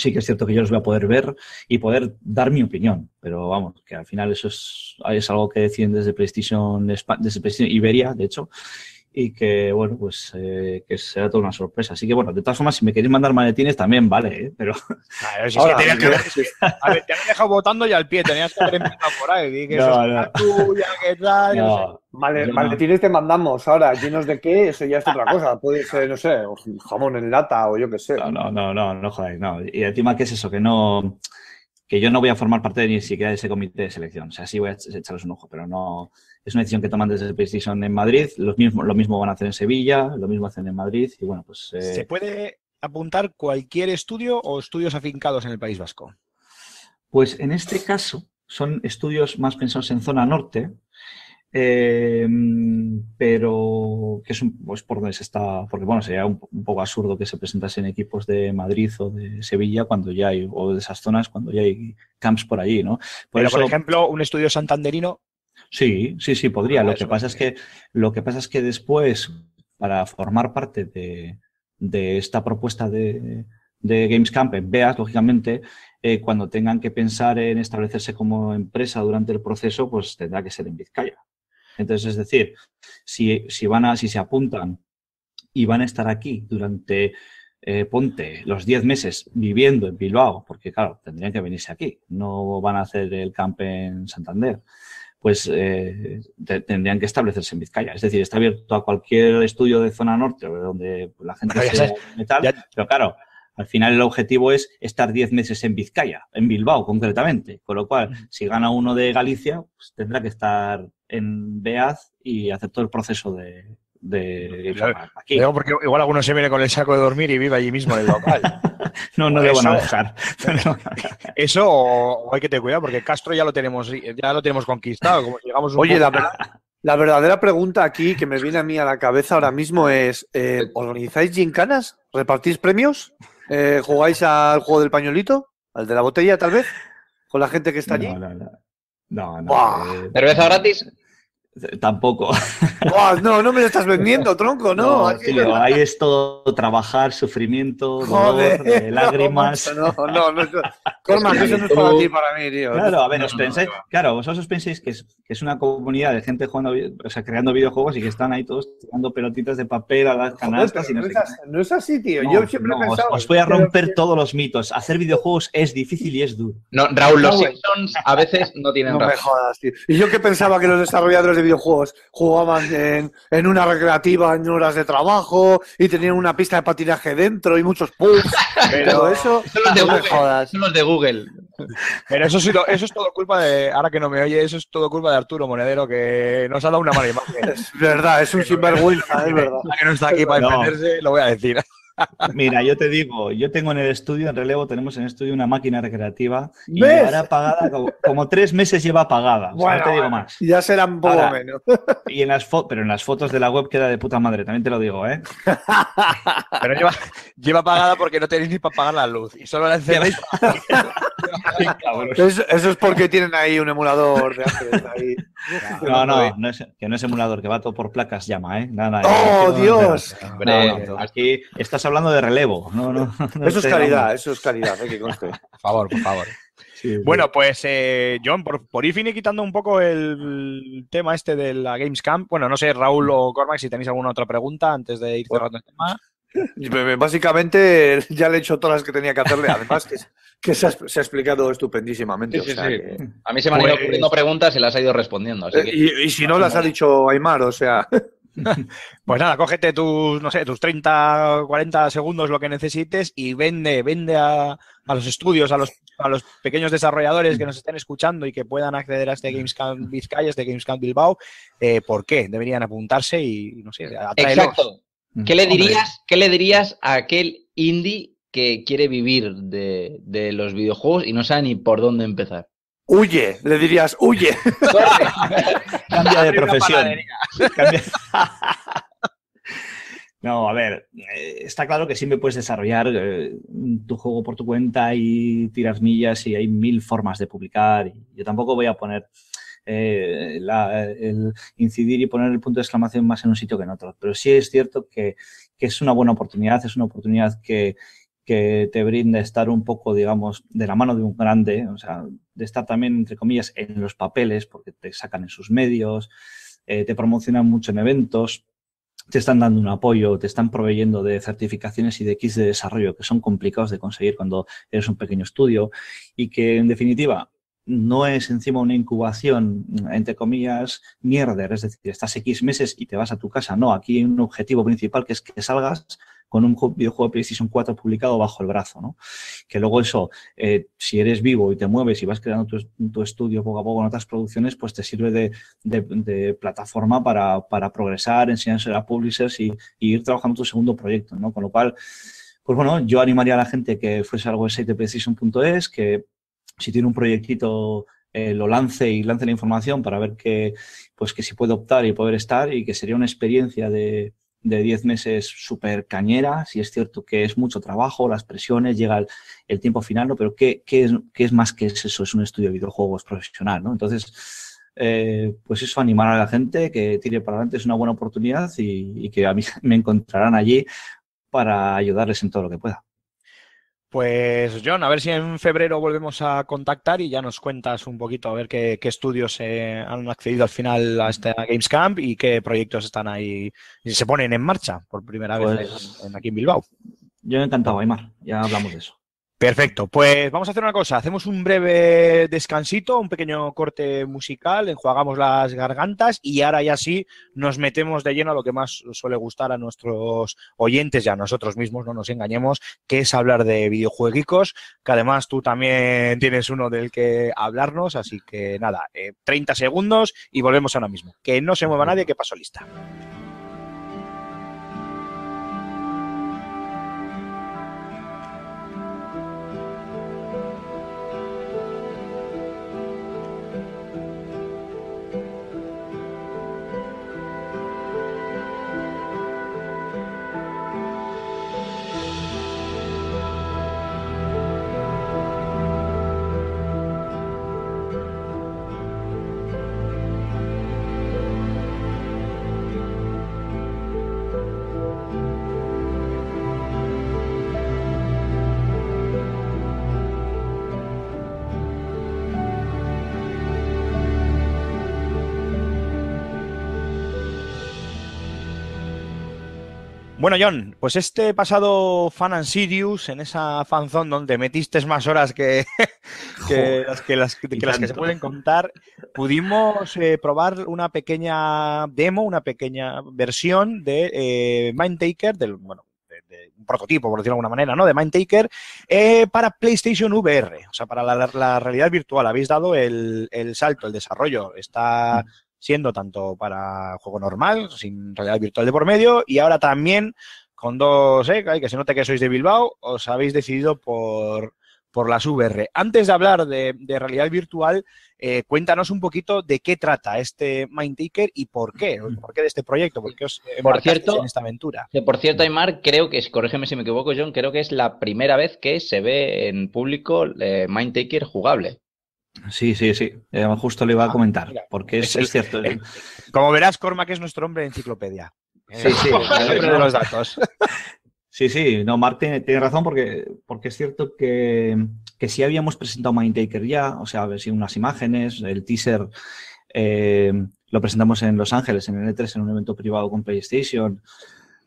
sí que es cierto que yo los voy a poder ver y poder dar mi opinión, pero vamos, que al final eso es, algo que deciden desde PlayStation, desde PlayStation Iberia, de hecho, y que, bueno, pues eh, que será toda una sorpresa. Así que, bueno, de todas formas, si me queréis mandar maletines también, vale, ¿eh? pero... si A ver, te han dejado votando ya al pie, tenías que haber empezado por ahí. Que no, no. tuya, que tal, maletines te mandamos ahora, llenos de qué, eso ya es otra cosa. Puede ser, no sé, jamón en lata o yo qué sé. No, no, no, no, no, no. Y encima, ¿qué es eso? Que no que yo no voy a formar parte ni siquiera de ese comité de selección. O sea, sí voy a echarles un ojo, pero no, es una decisión que toman desde PlayStation en Madrid, los lo mismo van a hacer en Sevilla, lo mismo hacen en Madrid y bueno, pues... Eh, ¿Se puede apuntar cualquier estudio o estudios afincados en el País Vasco? Pues en este caso son estudios más pensados en zona norte, em, pero que es un, pues por donde está, porque bueno, sería un, poco absurdo que se presentasen equipos de Madrid o de Sevilla cuando ya hay, o de esas zonas cuando ya hay camps por allí, ¿no? pero por ejemplo, un estudio santanderino Sí, sí, sí, podría. Lo que pasa es que, lo que pasa es que después, para formar parte de, de esta propuesta de, de Camp, veas, lógicamente, eh, cuando tengan que pensar en establecerse como empresa durante el proceso, pues tendrá que ser en Vizcaya. Entonces, es decir, si, si van a, si se apuntan y van a estar aquí durante, eh, ponte, los 10 meses viviendo en Bilbao, porque claro, tendrían que venirse aquí, no van a hacer el camp en Santander pues eh, tendrían que establecerse en Vizcaya. Es decir, está abierto a cualquier estudio de zona norte donde la gente se metal, pero claro, al final el objetivo es estar 10 meses en Vizcaya, en Bilbao concretamente, con lo cual, si gana uno de Galicia, pues tendrá que estar en Beaz y hacer todo el proceso de, de porque igual alguno se viene con el saco de dormir y vive allí mismo en el local. [LAUGHS] no, no debo alojar. [LAUGHS] eso hay que tener cuidado porque Castro ya lo tenemos, ya lo tenemos conquistado. Oye, la, la, verdadera pregunta aquí que me viene a mí a la cabeza ahora mismo es: eh, ¿organizáis gincanas? ¿Repartís premios? Eh, ¿Jugáis al juego del pañolito ¿Al de la botella, tal vez? ¿Con la gente que está allí? No, no, no. Eh, ¿Cerveza gratis? Tampoco. no, no me lo estás vendiendo, tronco, no. ahí es todo trabajar, sufrimiento, dolor, [LAUGHS] lágrimas. No, no, no, Claro, a ver, os pensáis, claro, vosotros pensáis que es, una comunidad de gente jugando, o sea, creando videojuegos y que están ahí todos tirando pelotitas de papel a las canastas no, es, así, tío. Yo siempre he pensado. Os, voy a romper todos los mitos. Hacer videojuegos es difícil y es duro. No, Raúl, los a veces no tienen razón. No jodas, Y yo que pensaba que los desarrolladores videojuegos jugaban en, en una recreativa en horas de trabajo y tenían una pista de patinaje dentro y muchos pubs. [LAUGHS] Pero eso. Son los de Google. Son los de Google. Pero eso, sí, eso es todo culpa de. Ahora que no me oye, eso es todo culpa de Arturo Monedero, que nos ha dado una mala imagen. Es verdad, es un sinvergüenza, es verdad. [LAUGHS] que no está aquí para defenderse, lo voy a decir. Mira, yo te digo, yo tengo en el estudio, en relevo, tenemos en el estudio una máquina recreativa y ahora apagada como, tres meses lleva apagada Ya serán poco menos. Y en las pero en las fotos de la web queda de puta madre, también te lo digo, ¿eh? [LAUGHS] Pero lleva, apagada porque no tenéis ni para pagar la luz y solo la [LAUGHS] encendéis. [LAUGHS] eso, es porque tienen ahí un emulador No, no, que no es emulador, que va todo por placas llama, ¿eh? ¡Oh, Dios! aquí estás hablando de relevo. [LAUGHS] Este, eso es calidad, eso es calidad, que conste. [LAUGHS] Por favor, por favor. bueno, pues eh, John, por, por, ir quitando un poco el tema este de la Games Camp, bueno, no sé, Raúl o Cormac, si tenéis alguna otra pregunta antes de ir cerrando el tema. Pues, eh, básicamente [LAUGHS] ya le he hecho todas las que tenía que hacerle, además que, se, ha, explicado estupendísimamente. A mí se me han ido ocurriendo pues, preguntas y las ha ido respondiendo. Eh, y, si no, las ha dicho Aymar, o sea. [LAUGHS] Pues nada, cógete tus, no sé, tus 30, 40 segundos, lo que necesites, y vende, vende a, los estudios, a los, a los, pequeños desarrolladores que nos estén escuchando y que puedan acceder a este Gamescom Vizcaya, este Gamescom Bilbao, eh, ¿por qué? Deberían apuntarse y, no sé, Exacto. ¿Qué le, dirías, ¿Qué le dirías a aquel indie que quiere vivir de, de los videojuegos y no sabe ni por dónde empezar? Huye, le dirías, huye. [LAUGHS] Cambia de profesión. [LAUGHS] no, a ver, eh, está claro que siempre puedes desarrollar eh, tu juego por tu cuenta y tiras millas y hay mil formas de publicar. Yo tampoco voy a poner eh, el incidir y poner el punto de exclamación más en un sitio que en otro. Pero sí es cierto que, es una buena oportunidad, es una oportunidad que, que te brinda estar un poco, digamos, de la mano de un grande, o sea, de estar también, entre comillas, en los papeles, porque te sacan en sus medios, eh, te promocionan mucho en eventos, te están dando un apoyo, te están proveyendo de certificaciones y de kits de desarrollo que son complicados de conseguir cuando eres un pequeño estudio y que, en definitiva, no es encima una incubación, entre comillas, mierder, es decir, estás X meses y te vas a tu casa. No, aquí hay un objetivo principal que es que salgas con un videojuego de PlayStation 4 publicado bajo el brazo, ¿no? Que luego eso, eh, si eres vivo y te mueves y vas creando tu, estudio poco a poco en otras producciones, pues te sirve de, plataforma para, para, progresar, enseñarse a publishers y, ir trabajando tu segundo proyecto, ¿no? Con lo cual, pues bueno, yo animaría a la gente que fuese al website de PlayStation.es, que si tiene un proyectito eh, lo lance y lance la información para ver que, pues que si puede optar y poder estar y que sería una experiencia de, de 10 meses súper cañera, si es cierto que es mucho trabajo, las presiones, llega el, tiempo final, ¿no? Pero ¿qué, qué, es, ¿qué, es, más que eso? Es un estudio de videojuegos profesional, ¿no? Entonces, eh, pues eso, animar a la gente que tire para adelante es una buena oportunidad y que a mí [LAUGHS] me encontrarán allí para ayudarles en todo lo que pueda. Pues John, a ver si en febrero volvemos a contactar y ya nos cuentas un poquito a ver qué, estudios se eh, han accedido al final a este Games Camp y qué proyectos están ahí y se ponen en marcha por primera vez pues en, aquí en Bilbao. Yo encantado, Aymar. Ya hablamos de eso. Perfecto, pues vamos a hacer una cosa, hacemos un breve descansito, un pequeño corte musical, enjuagamos las gargantas y ahora ya sí nos metemos de lleno a lo que más suele gustar a nuestros oyentes y a nosotros mismos, no nos engañemos, que es hablar de videojueguicos, que además tú también tienes uno del que hablarnos, así que nada, 30 eh, segundos y volvemos ahora mismo. Que no se mueva nadie, que paso lista. Bueno, John, pues este pasado Fan and Sirius, en esa fanzón donde metiste más horas que, [LAUGHS] las que, se pueden contar, pudimos eh, probar una pequeña demo, una pequeña versión de eh, Mindtaker, del, bueno, de un prototipo, por decirlo de alguna manera, ¿no? De Mindtaker, eh, para PlayStation VR, o sea, para la, realidad virtual. Habéis dado el, el salto, el desarrollo. Está mm siendo tanto para juego normal, sin realidad virtual de por medio, y ahora también con dos, e que se nota que sois de Bilbao, os habéis decidido por, por las VR. Antes de hablar de, realidad virtual, eh, cuéntanos un poquito de qué trata este Mindtaker y por qué, por qué de este proyecto, por qué os por cierto, en esta aventura. Que por cierto, Aymar, creo que, es, corrígeme si me equivoco, John, creo que es la primera vez que se ve en público eh, Mindtaker jugable. Sí, sí, sí. Eh, justo le iba a ah, comentar, porque es, cierto. [LAUGHS] como verás, Cormac es nuestro hombre de enciclopedia. [LAUGHS] Sí, sí. [LAUGHS] de los datos. Sí, sí, no, Mark tiene, razón porque, porque es cierto que, que sí habíamos presentado Mindtaker ya, o sea, ver si unas imágenes, el teaser eh, lo presentamos en Los Ángeles, en el E3, en un evento privado con PlayStation,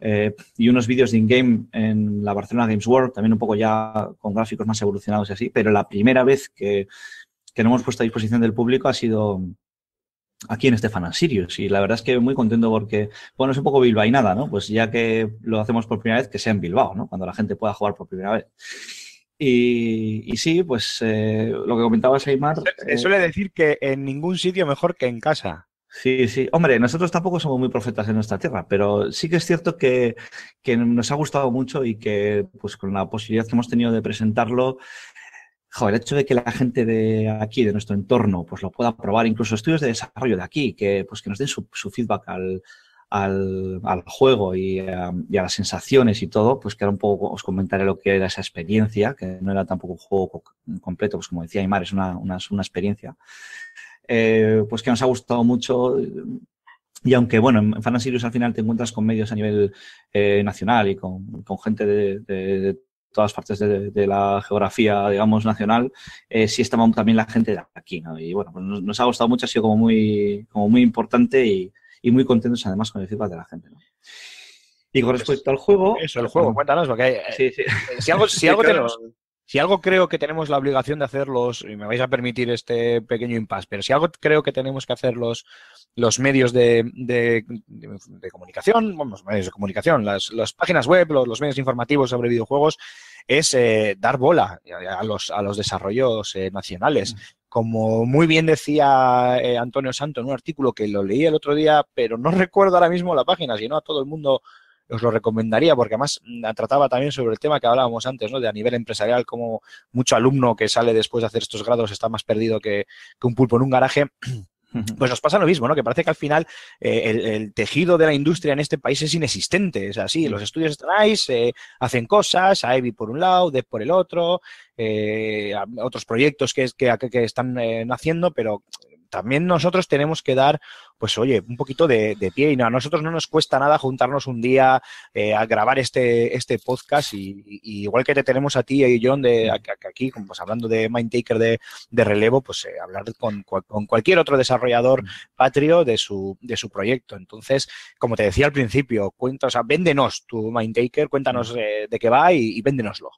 eh, y unos vídeos de in-game en la Barcelona Games World, también un poco ya con gráficos más evolucionados y así, pero la primera vez que, que no hemos puesto a disposición del público ha sido aquí en Estefana Sirius. Y la verdad es que muy contento porque, bueno, es un poco bilbainada, ¿no? Pues ya que lo hacemos por primera vez, que sea en Bilbao, ¿no? Cuando la gente pueda jugar por primera vez. Y, sí, pues eh, lo que comentaba Seymar... Eh, suele decir que en ningún sitio mejor que en casa. Sí, sí. Hombre, nosotros tampoco somos muy profetas en nuestra tierra, pero sí que es cierto que, que nos ha gustado mucho y que, pues, con la posibilidad que hemos tenido de presentarlo, el hecho de que la gente de aquí, de nuestro entorno, pues lo pueda probar, incluso estudios de desarrollo de aquí, que, pues, nos den su, feedback al, juego um, y a, las sensaciones y todo, pues que ahora un poco os comentaré lo que era esa experiencia, que no era tampoco un juego completo, pues como decía Aymar, es una, experiencia, eh, pues que nos ha gustado mucho. Y aunque, bueno, en Fan al final te encuentras con medios a nivel eh, nacional y con, gente de todas partes de, la geografía, digamos, nacional, eh, sí estaba también la gente de aquí, Y bueno, pues nos, ha gustado mucho, ha sido como muy, como muy importante y, muy contentos además con el feedback de la gente, Y con pues respecto al juego... Eso, el juego, cuéntanos, hay, sí, sí. Eh, si algo, si [LAUGHS] algo tenemos... Si algo creo que tenemos la obligación de hacer y me vais a permitir este pequeño impasse, pero si algo creo que tenemos que hacer los, medios de, comunicación, los medios de comunicación, las, páginas web, los, medios informativos sobre videojuegos, es eh, dar bola a los, desarrollos eh, nacionales. Mm. como muy bien decía eh, Antonio Santo en un artículo que lo leí el otro día, pero no [LAUGHS] recuerdo ahora mismo la página, sino a todo el mundo os lo recomendaría porque además mm, ah, trataba también sobre el tema que hablábamos antes, ¿no? De a nivel empresarial, como mucho alumno que sale después de hacer estos grados está más perdido que, que un pulpo en un garaje. [CLEARS THROAT] Pues nos pasa lo mismo, ¿no? Que parece que al final eh, el, el, tejido de la industria en este país es inexistente. Es así, los estudios están ahí, hacen cosas, a por un lado, Dev por el otro, eh, otros proyectos que, que, están haciendo eh, naciendo, pero también nosotros tenemos que dar, pues oye, un poquito de, pie y no, a nosotros no nos cuesta nada juntarnos un día eh, a grabar este, este podcast y, igual que te tenemos a ti y John de aquí, pues hablando de Mindtaker de, de relevo, pues eh, hablar con, cualquier otro desarrollador mm. patrio de su, de su proyecto. Entonces, como te decía al principio, cuéntanos, véndenos tu Mindtaker, cuéntanos mm. eh, de qué va y, y véndenoslo.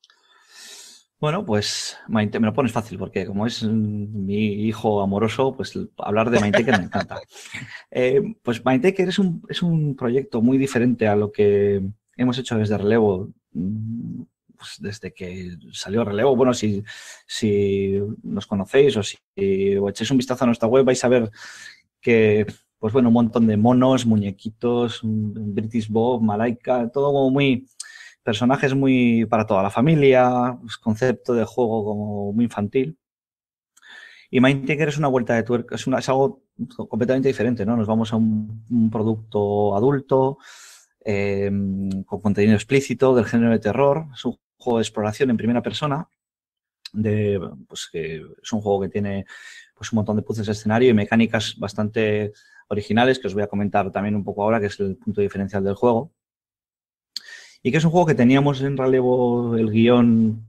Bueno, pues me lo pones fácil porque como es mm, mi hijo amoroso, pues hablar de Mindtaker me encanta. [LAUGHS] Eh, pues Mindtaker es un, es un proyecto muy diferente a lo que hemos hecho desde Relevo, mm, pues, desde que salió Relevo. Bueno, si, si nos conocéis o si o echáis un vistazo a nuestra web vais a ver que, pues bueno, un montón de monos, muñequitos, mm, British Bob, Malaika, todo como muy personajes muy para toda la familia, pues, concepto de juego como muy infantil. Y Mindtaker es una vuelta de tuerca, es, algo completamente diferente, ¿no? Nos vamos a un, producto adulto, em, con contenido explícito del género de terror. Es un juego de exploración en primera persona. De, pues, que es un juego que tiene pues, un montón de puzzles de escenario y mecánicas bastante originales que os voy a comentar también un poco ahora, que es el punto diferencial del juego y que es un juego que teníamos en relevo el guión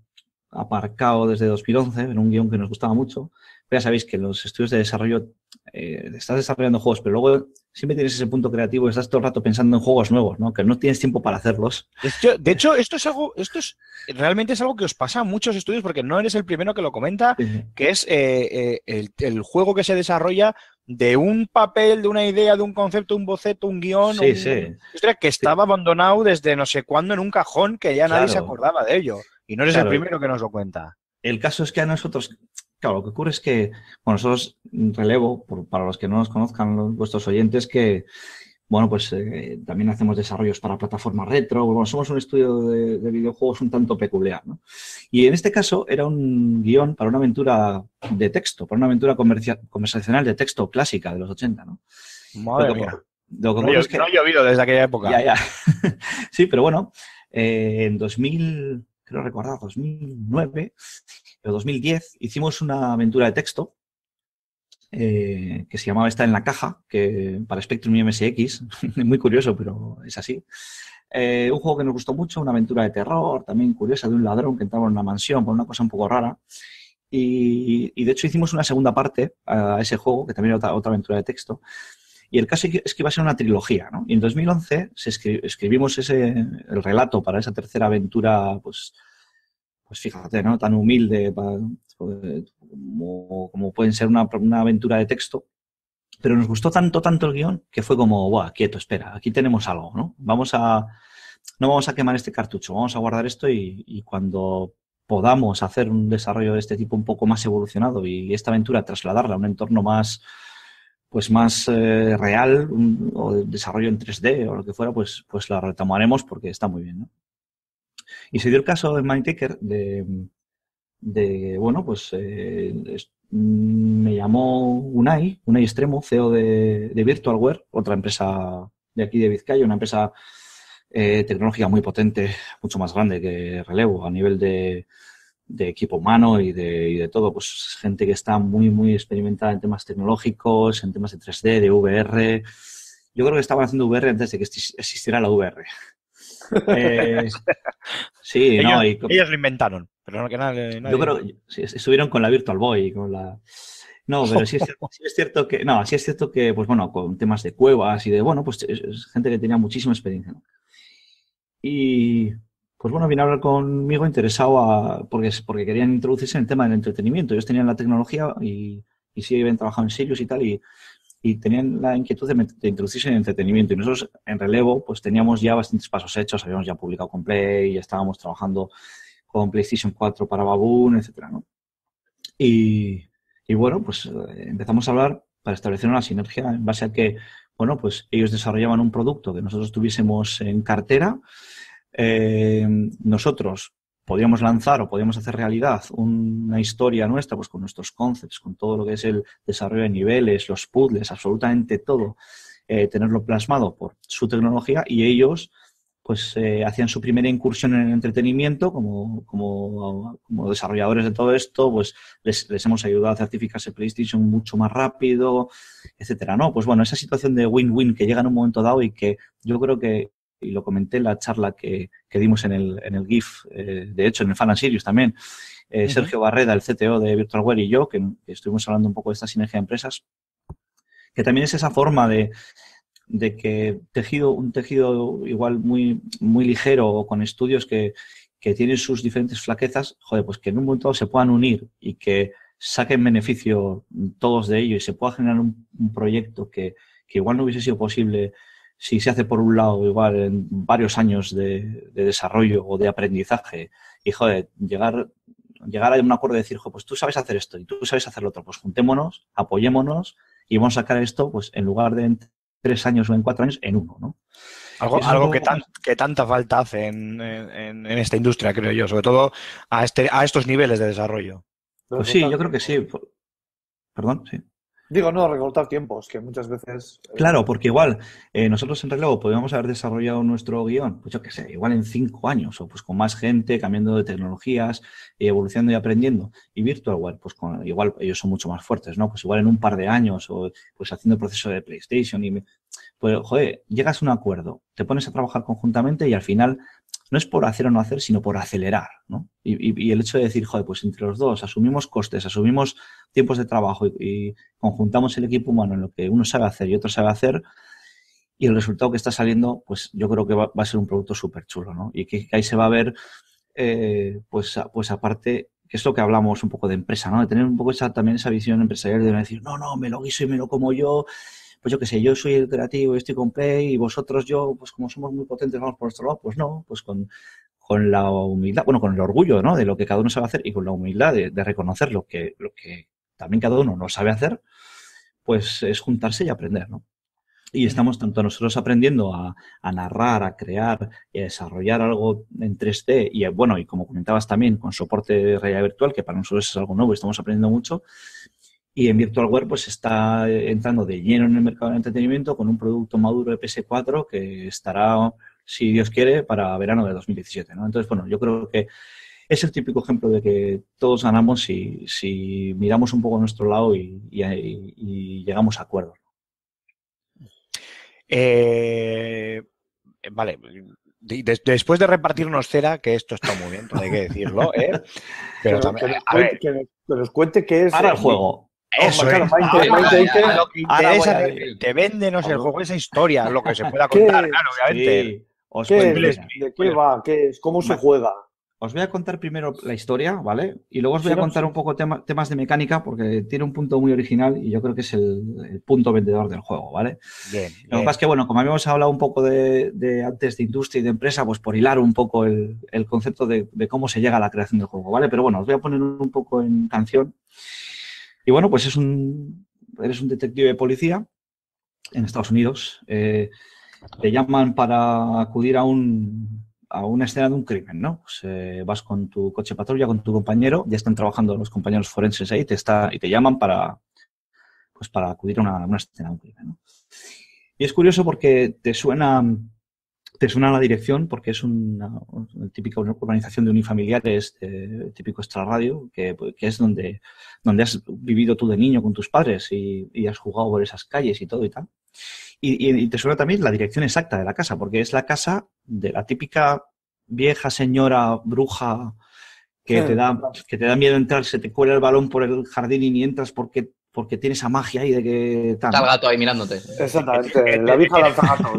aparcado desde 2011, era un guión que nos gustaba mucho. Pero ya sabéis que los estudios de desarrollo, eh, estás desarrollando juegos, pero luego siempre tienes ese punto creativo, estás todo el rato pensando en juegos nuevos, ¿no? Que no tienes tiempo para hacerlos. De hecho, esto es algo, esto es realmente es algo que os pasa a muchos estudios, porque no eres el primero que lo comenta, que es eh, eh, el, juego que se desarrolla de un papel, de una idea, de un concepto, un boceto, un guión, sí, que estaba abandonado desde no sé cuándo en un cajón que ya nadie se acordaba de ello. Y no eres el primero que nos lo cuenta. El caso es que a nosotros, Claro, lo que ocurre es que, bueno, nosotros relevo, para los que no nos conozcan vuestros oyentes, que, bueno, pues eh, también hacemos desarrollos para plataformas retro, bueno, somos un estudio de, videojuegos un tanto peculiar, ¿no? Y en este caso era un guión para una aventura de texto, para una aventura conversacional de texto clásica de los 80, ¿no? Madre mía. no, es que, ha llovido desde aquella época. Ya, ya. [LAUGHS] sí, pero bueno, eh, en 2000 creo recordar, 2009, pero 2010, hicimos una aventura de texto eh, que se llamaba Está en la caja, que para Spectrum y MSX, [LAUGHS] muy curioso, pero es así. Eh, un juego que nos gustó mucho, una aventura de terror, también curiosa, de un ladrón que entraba en una mansión, por una cosa un poco rara. Y, de hecho hicimos una segunda parte a ese juego, que también era otra, aventura de texto. Y el caso es que iba a ser una trilogía, ¿no? Y en 2011 escribimos ese, el relato para esa tercera aventura, pues pues fíjate, ¿no? Tan humilde pues, como, pueden ser una, aventura de texto. Pero nos gustó tanto, tanto el guión que fue como, guau, quieto, espera, aquí tenemos algo, ¿no? Vamos a, no vamos a quemar este cartucho, vamos a guardar esto y, cuando podamos hacer un desarrollo de este tipo un poco más evolucionado y esta aventura trasladarla a un entorno más, pues más eh, real un, o desarrollo en 3D o lo que fuera, pues, pues la retomaremos porque está muy bien, ¿no? Y se dio el caso de Mindtaker de, de, bueno, pues eh, mm, me llamó Unai, Unai Extremo, CEO de, de, VirtualWare, otra empresa de aquí de Vizcaya, una empresa eh, tecnológica muy potente, mucho más grande que Relevo a nivel de, de equipo humano y de, y de, todo. Pues gente que está muy, muy experimentada en temas tecnológicos, en temas de 3D, de VR. Yo creo que estaban haciendo VR antes de que existiera la VR. [LAUGHS] sí, ellos, lo inventaron, pero no que nada Yo creo, estuvieron con la Virtual Boy, con la... No, pero sí es, cierto, que, no, sí es cierto que, pues bueno, con temas de cuevas y de, bueno, pues gente que tenía muchísima experiencia. Y, pues bueno, vino a hablar conmigo interesado porque, porque querían introducirse en el tema del entretenimiento. Ellos tenían la tecnología y, y sí habían trabajado en Sirius y tal, y, y tenían la inquietud de, introducirse en entretenimiento. Y nosotros en relevo pues teníamos ya bastantes pasos hechos, habíamos ya publicado con Play, ya estábamos trabajando con PlayStation 4 para Baboon, etc. ¿no? Y, bueno, pues eh, empezamos a hablar para establecer una sinergia en base a que, bueno, pues ellos desarrollaban un producto que nosotros tuviésemos en cartera, eh, nosotros podríamos lanzar o podríamos hacer realidad una historia nuestra, pues con nuestros concepts, con todo lo que es el desarrollo de niveles, los puzzles, absolutamente todo, eh, tenerlo plasmado por su tecnología y ellos pues eh, hacían su primera incursión en el entretenimiento como, como, como desarrolladores de todo esto, pues les, hemos ayudado a certificarse PlayStation mucho más rápido, etcétera, ¿no? Pues bueno, esa situación de win-win que llega en un momento dado y que yo creo que y lo comenté en la charla que, que dimos en el, en el GIF, eh, de hecho en el Fan Series también, eh, Sergio Barreda, el CTO de VirtualWare y yo, que, estuvimos hablando un poco de esta sinergia de empresas, que también es esa forma de, de que tejido, un tejido igual muy, muy ligero o con estudios que, tienen sus diferentes flaquezas, joder, pues que en un momento se puedan unir y que saquen beneficio todos de ello y se pueda generar un, proyecto que, que, igual no hubiese sido posible si se hace por un lado igual en varios años de, desarrollo o de aprendizaje y joder, llegar, llegar a un acuerdo de decir, pues tú sabes hacer esto y tú sabes hacer lo otro, pues juntémonos, apoyémonos y vamos a sacar esto pues en lugar de en tres años o en cuatro años, en uno, ¿no? Algo, que, tan, que, tanta falta hace en, esta industria, creo yo, sobre todo a, este, a estos niveles de desarrollo. Pues sí, yo creo que sí. Perdón, sí. Digo, no, recortar tiempos, que muchas veces... Eh, claro, porque igual eh, nosotros en Reloj podríamos haber desarrollado nuestro guión, pues yo qué sé, igual en cinco años, o pues con más gente, cambiando de tecnologías, evolucionando y aprendiendo. Y Virtual pues con, igual ellos son mucho más fuertes, ¿no? Pues igual en un par de años, o pues haciendo el proceso de PlayStation y pues, joder, llegas a un acuerdo, te pones a trabajar conjuntamente y al final no es por hacer o no hacer, sino por acelerar, ¿no? Y, el hecho de decir, joder, pues entre los dos asumimos costes, asumimos tiempos de trabajo y, conjuntamos el equipo humano en lo que uno sabe hacer y otro sabe hacer, y el resultado que está saliendo, pues yo creo que va, a ser un producto súper chulo, ¿no? Y que, ahí se va a ver, eh, pues, pues aparte, que es lo que hablamos un poco de empresa, ¿no? De tener un poco esa, también esa visión empresarial de decir, no, no, me lo guiso y me lo como yo, pues yo que sé, yo soy el creativo, estoy con Play y vosotros yo, pues como somos muy potentes, vamos por nuestro lado, pues no, pues con, con la humildad, bueno, con el orgullo, ¿no? De lo que cada uno sabe hacer y con la humildad de, reconocer lo que, lo que también cada uno no sabe hacer, pues es juntarse y aprender, ¿no? Y estamos tanto nosotros aprendiendo a, a, narrar, a crear y a desarrollar algo en 3D y bueno, y como comentabas también, con soporte de realidad virtual, que para nosotros es algo nuevo y estamos aprendiendo mucho, y en VirtualWare se pues, está entrando de lleno en el mercado de entretenimiento con un producto maduro de PS4 que estará, si Dios quiere, para verano de 2017. Entonces, bueno, yo creo que es el típico ejemplo de que todos ganamos si, miramos un poco a nuestro lado y, llegamos a acuerdos. Eh, vale, después de repartirnos cera, que esto está muy bien, hay que decirlo, ¿eh? [LAUGHS] Pero, también, que, nos cuente, que, qué es. Para el juego. Eso Te vende, no el juego, esa historia, lo que se pueda [LAUGHS] contar, claro, obviamente. Os ¿De qué va? ¿Cómo se juega? Os voy a contar primero la historia, ¿vale? Y luego os voy a contar un poco temas de mecánica porque tiene un punto muy original y yo creo que es el, punto vendedor del juego, ¿vale? Lo que que, bueno, como habíamos hablado un poco de, antes de industria y de empresa, pues por hilar un poco el, concepto de, cómo se llega a la creación del juego, ¿vale? Pero bueno, os voy a poner un poco en canción y bueno, pues es un, eres un detective de policía en Estados Unidos. Eh, te llaman para acudir a, un, a una escena de un crimen, ¿no? Pues, eh, vas con tu coche patrulla, con tu compañero, ya están trabajando los compañeros forenses ahí te está, y te llaman para, pues, para acudir a una, una escena de un crimen, Y es curioso porque te suena te suena la dirección porque es una, típica urbanización de unifamiliares, eh, típico extrarradio, que, pues, que es donde, donde has vivido tú de niño con tus padres y, has jugado por esas calles y todo y tal. Y, te suena también la dirección exacta de la casa, porque es la casa de la típica vieja señora bruja que, te da, que te da miedo entrar, se te cuela el balón por el jardín y ni entras porque porque tiene esa magia ahí de que... Está el gato ahí mirándote. Exactamente, la vieja del gato.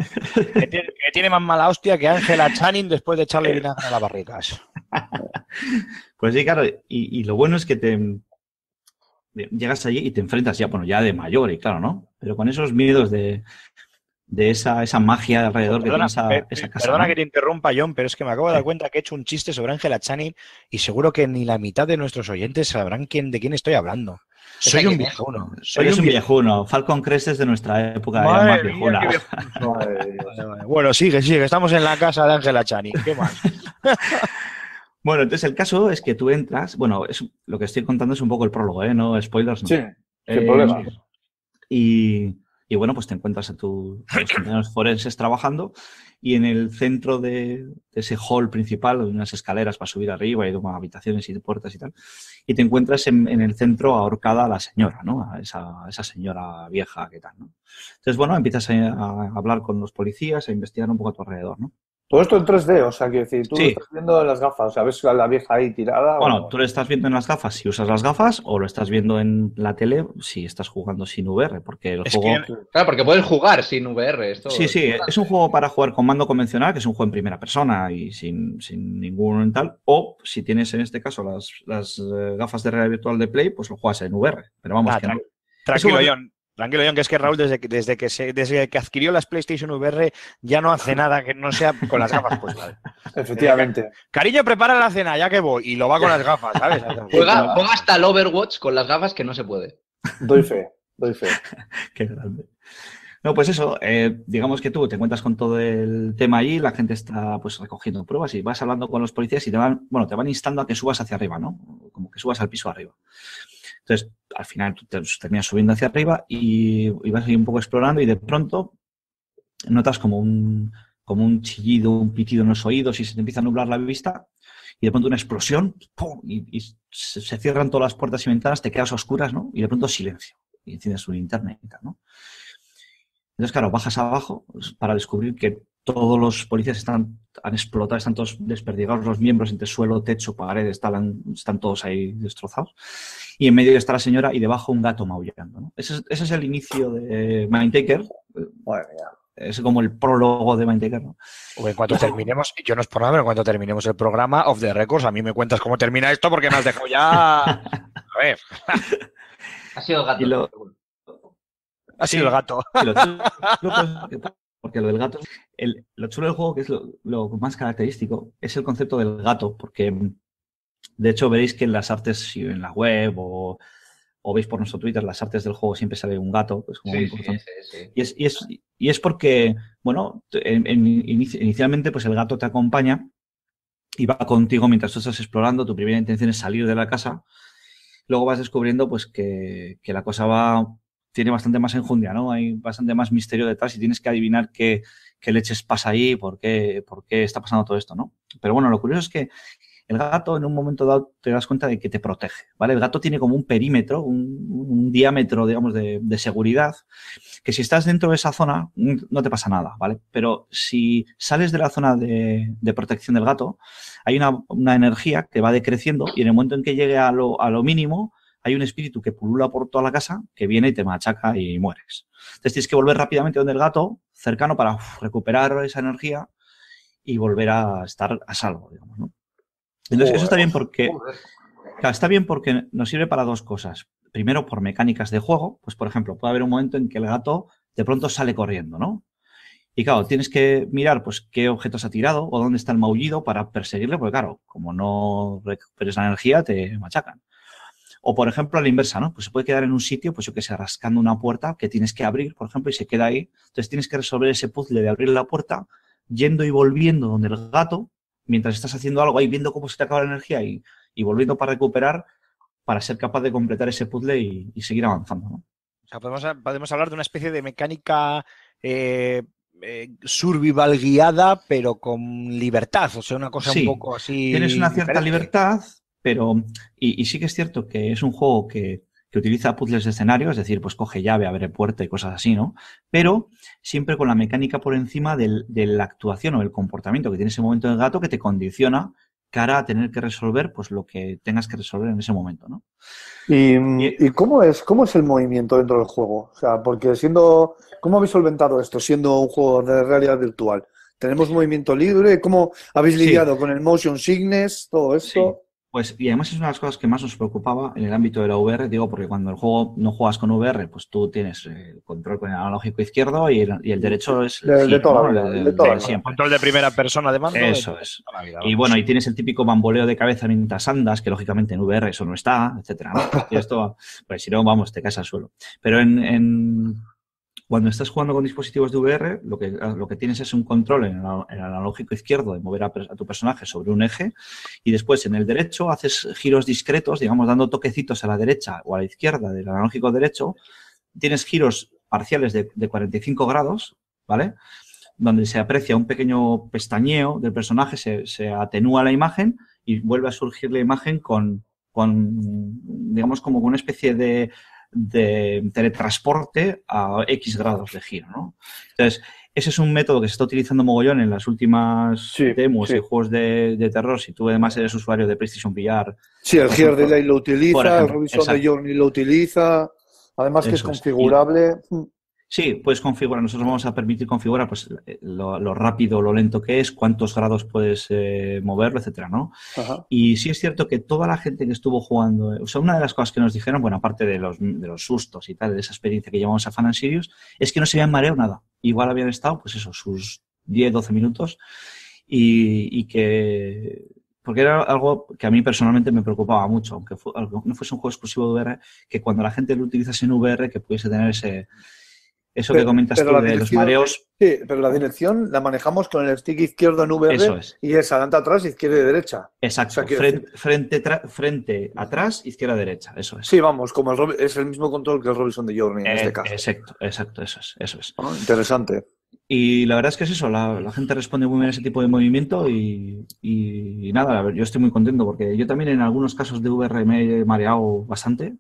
Que tiene más mala hostia que Ángela Channing después de echarle vinagre a las barricas. [LAUGHS] pues sí, claro, y, lo bueno es que te llegas allí y te enfrentas ya, bueno, ya de mayor y claro, ¿no? Pero con esos miedos de, esa, esa magia alrededor perdona, que esa, casa. Perdona que te interrumpa, John, pero es que me acabo de dar cuenta que he hecho un chiste sobre Ángela Channing y seguro que ni la mitad de nuestros oyentes sabrán quién, de quién estoy hablando. Soy un viejuno. Soy un viejuno. Falcon Crest es de nuestra época, [LAUGHS] de más bueno, sigue, sigue. Estamos en la casa de Ángela Chani. ¿Qué más? [LAUGHS] bueno, entonces el caso es que tú entras. Bueno, es, lo que estoy contando es un poco el prólogo, ¿eh? No spoilers, no. Sí, sin eh, Y y bueno, pues te encuentras a, tus compañeros forenses trabajando y en el centro de, ese hall principal, unas escaleras para subir arriba y habitaciones y puertas y tal, y te encuentras en, el centro ahorcada a la señora, ¿no? A esa, esa señora vieja que tal, ¿no? Entonces, bueno, empiezas a, a, hablar con los policías, a investigar un poco a tu alrededor, ¿no? Todo pues esto en 3D, o sea, que decir, tú lo estás viendo en las gafas, o sea, ves a la vieja ahí tirada. Bueno, tú lo estás viendo en las gafas si usas las gafas, o lo estás viendo en la tele si estás jugando sin VR, porque el juego. claro, porque puedes jugar sin VR. Esto, sí, sí, es, un juego para jugar con mando convencional, que es un juego en primera persona y sin, sin ningún tal, o si tienes en este caso las, las eh, gafas de realidad virtual de Play, pues lo juegas en VR. Pero vamos, que Tranquilo, Tranquilo, que es que Raúl, desde que, desde, que adquirió las PlayStation VR, ya no hace nada que no sea con las gafas [LAUGHS] Efectivamente. Cariño, prepara la cena, ya que voy. Y lo va con las gafas, ¿sabes? [LAUGHS] Juega, ponga hasta el Overwatch con las gafas que no se puede. Doy fe, doy fe. [LAUGHS] Qué grande. No, pues eso, eh, digamos que tú te cuentas con todo el tema ahí, la gente está pues recogiendo pruebas y vas hablando con los policías y te van, bueno, te van instando a que subas hacia arriba, ¿no? Como que subas al piso arriba. Entonces, al final te terminas subiendo hacia arriba y, vas a un poco explorando y de pronto notas como un, como un chillido, un pitido en los oídos y se te empieza a nublar la vista y de pronto una explosión y, se, cierran todas las puertas y ventanas, te quedas oscuras ¿no? y de pronto silencio y enciendes un internet. ¿no? Entonces, claro, bajas abajo pues, para descubrir que todos los policías están, han explotado, están todos desperdigados los miembros entre suelo, techo, paredes, están, están todos ahí destrozados y en medio está la señora y debajo un gato maullando. ¿no? Ese, es, el inicio de Mindtaker. Es como el prólogo de Mindtaker. ¿no? en cuanto [LAUGHS] terminemos, yo no es por nada, pero en cuanto terminemos el programa, of the records, a mí me cuentas cómo termina esto porque me has dejado ya. [LAUGHS] A ver. ha sido gato. Ha sido el gato. [LAUGHS] porque lo del gato, el, lo chulo del juego, que es lo más característico, es el concepto del gato, porque de hecho, veréis que en las artes, si en la web o, o, veis por nuestro Twitter, las artes del juego siempre sale un gato, muy y, es, y, es, porque, bueno, inicialmente pues el gato te acompaña y va contigo mientras tú estás explorando, tu primera intención es salir de la casa, luego vas descubriendo pues que, la cosa va tiene bastante más enjundia, ¿no? Hay bastante más misterio detrás y tienes que adivinar qué, leches pasa ahí, por qué, por qué está pasando todo esto, ¿no? Pero bueno, lo curioso es que el gato en un momento dado te das cuenta de que te protege, ¿vale? El gato tiene como un perímetro, un, diámetro, digamos, de, seguridad, que si estás dentro de esa zona mm, no te pasa nada, ¿vale? Pero si sales de la zona de, protección del gato, hay una, energía que va decreciendo y en el momento en que llegue a lo, mínimo, hay un espíritu que pulula por toda la casa que viene y te machaca y mueres. Entonces tienes que volver rápidamente donde el gato, cercano, para recuperar esa energía y volver a estar a salvo, digamos, ¿no? Entonces, eso está bien porque. está bien porque nos sirve para dos cosas. Primero, por mecánicas de juego, pues por ejemplo, puede haber un momento en que el gato de pronto sale corriendo, ¿no? Y claro, tienes que mirar pues qué objetos ha tirado o dónde está el maullido para perseguirle, porque claro, como no recuperes la energía, te machacan. O por ejemplo, a la inversa, ¿no? Pues se puede quedar en un sitio, pues yo que sé, rascando una puerta que tienes que abrir, por ejemplo, y se queda ahí. Entonces tienes que resolver ese puzzle de abrir la puerta, yendo y volviendo donde el gato mientras estás haciendo algo ahí viendo cómo se te acaba la energía y, volviendo para recuperar para ser capaz de completar ese puzzle y, seguir avanzando. O sea, podemos, hablar de una especie de mecánica eh, eh, survival guiada, pero con libertad, o sea, una cosa un poco así. Tienes una cierta libertad, pero. y, sí que es cierto que es un juego que que utiliza puzzles de escenario, es decir, pues coge llave, abre puerta y cosas así, ¿no? Pero siempre con la mecánica por encima de la actuación o el comportamiento que tiene ese momento del gato que te condiciona cara a tener que resolver pues lo que tengas que resolver en ese momento, ¿no? ¿Y, cómo es cómo es el movimiento dentro del juego? O sea, porque siendo cómo habéis solventado esto siendo un juego de realidad virtual. Tenemos movimiento libre, cómo habéis lidiado con el motion sickness, todo eso? Pues, y además es una de las cosas que más nos preocupaba en el ámbito de la VR, digo, porque cuando el juego no juegas con VR, pues tú tienes eh, el control con el analógico izquierdo y el, derecho es el de, de todo control de primera persona de mando. Eso es. y bueno, y tienes el típico bamboleo de cabeza mientras andas, que lógicamente en VR eso no está, etcétera. Y [LAUGHS] pues esto, pues si no, vamos, te caes al suelo. Pero en cuando estás jugando con dispositivos de VR, lo que, ah, lo que tienes es un control en el, analógico izquierdo de mover a, tu personaje sobre un eje y después en el derecho haces giros discretos, digamos, dando toquecitos a la derecha o a la izquierda del analógico derecho. Tienes giros parciales de, 45 grados, ¿vale? Donde se aprecia un pequeño pestañeo del personaje, se, atenúa la imagen y vuelve a surgir la imagen con, con digamos, como con una especie de de teletransporte a X grados de giro, ¿no? Entonces, ese es un método que se está utilizando mogollón en las últimas demos y juegos de, terror. Si tú además eres usuario de PlayStation VR. Sí, el Gear Delay lo utiliza, el Robinson de Journey lo utiliza. Además que es configurable. Sí, puedes configurar. Nosotros vamos a permitir configurar pues, eh, lo, lo rápido, lo lento que es, cuántos grados puedes eh, moverlo, etcétera, ¿no? Y sí es cierto que toda la gente que estuvo jugando, eh, o sea, una de las cosas que nos dijeron, bueno, aparte de los, de los sustos y tal, de esa experiencia que llevamos a Fan es que no se habían mareado nada. Igual habían estado, pues eso, sus 10, 12 minutos y, que porque era algo que a mí personalmente me preocupaba mucho, aunque, aunque no fuese un juego exclusivo de VR, que cuando la gente lo utilizase en VR, que pudiese tener ese, eso que comentas tú de los mareos. Sí, pero la dirección la manejamos con el stick izquierdo en VR Eso es. y es adelante atrás, izquierda y derecha. Exacto, frente, frente, atrás, izquierda derecha. Eso es. Sí, vamos, como es el mismo control que el Robinson de Journey en eh, este caso. Exacto, exacto, eso es. Eso es. Ah, interesante. Y la verdad es que es eso, la, gente responde muy bien a ese tipo de movimiento y, nada, yo estoy muy contento porque yo también en algunos casos de VR me he mareado bastante,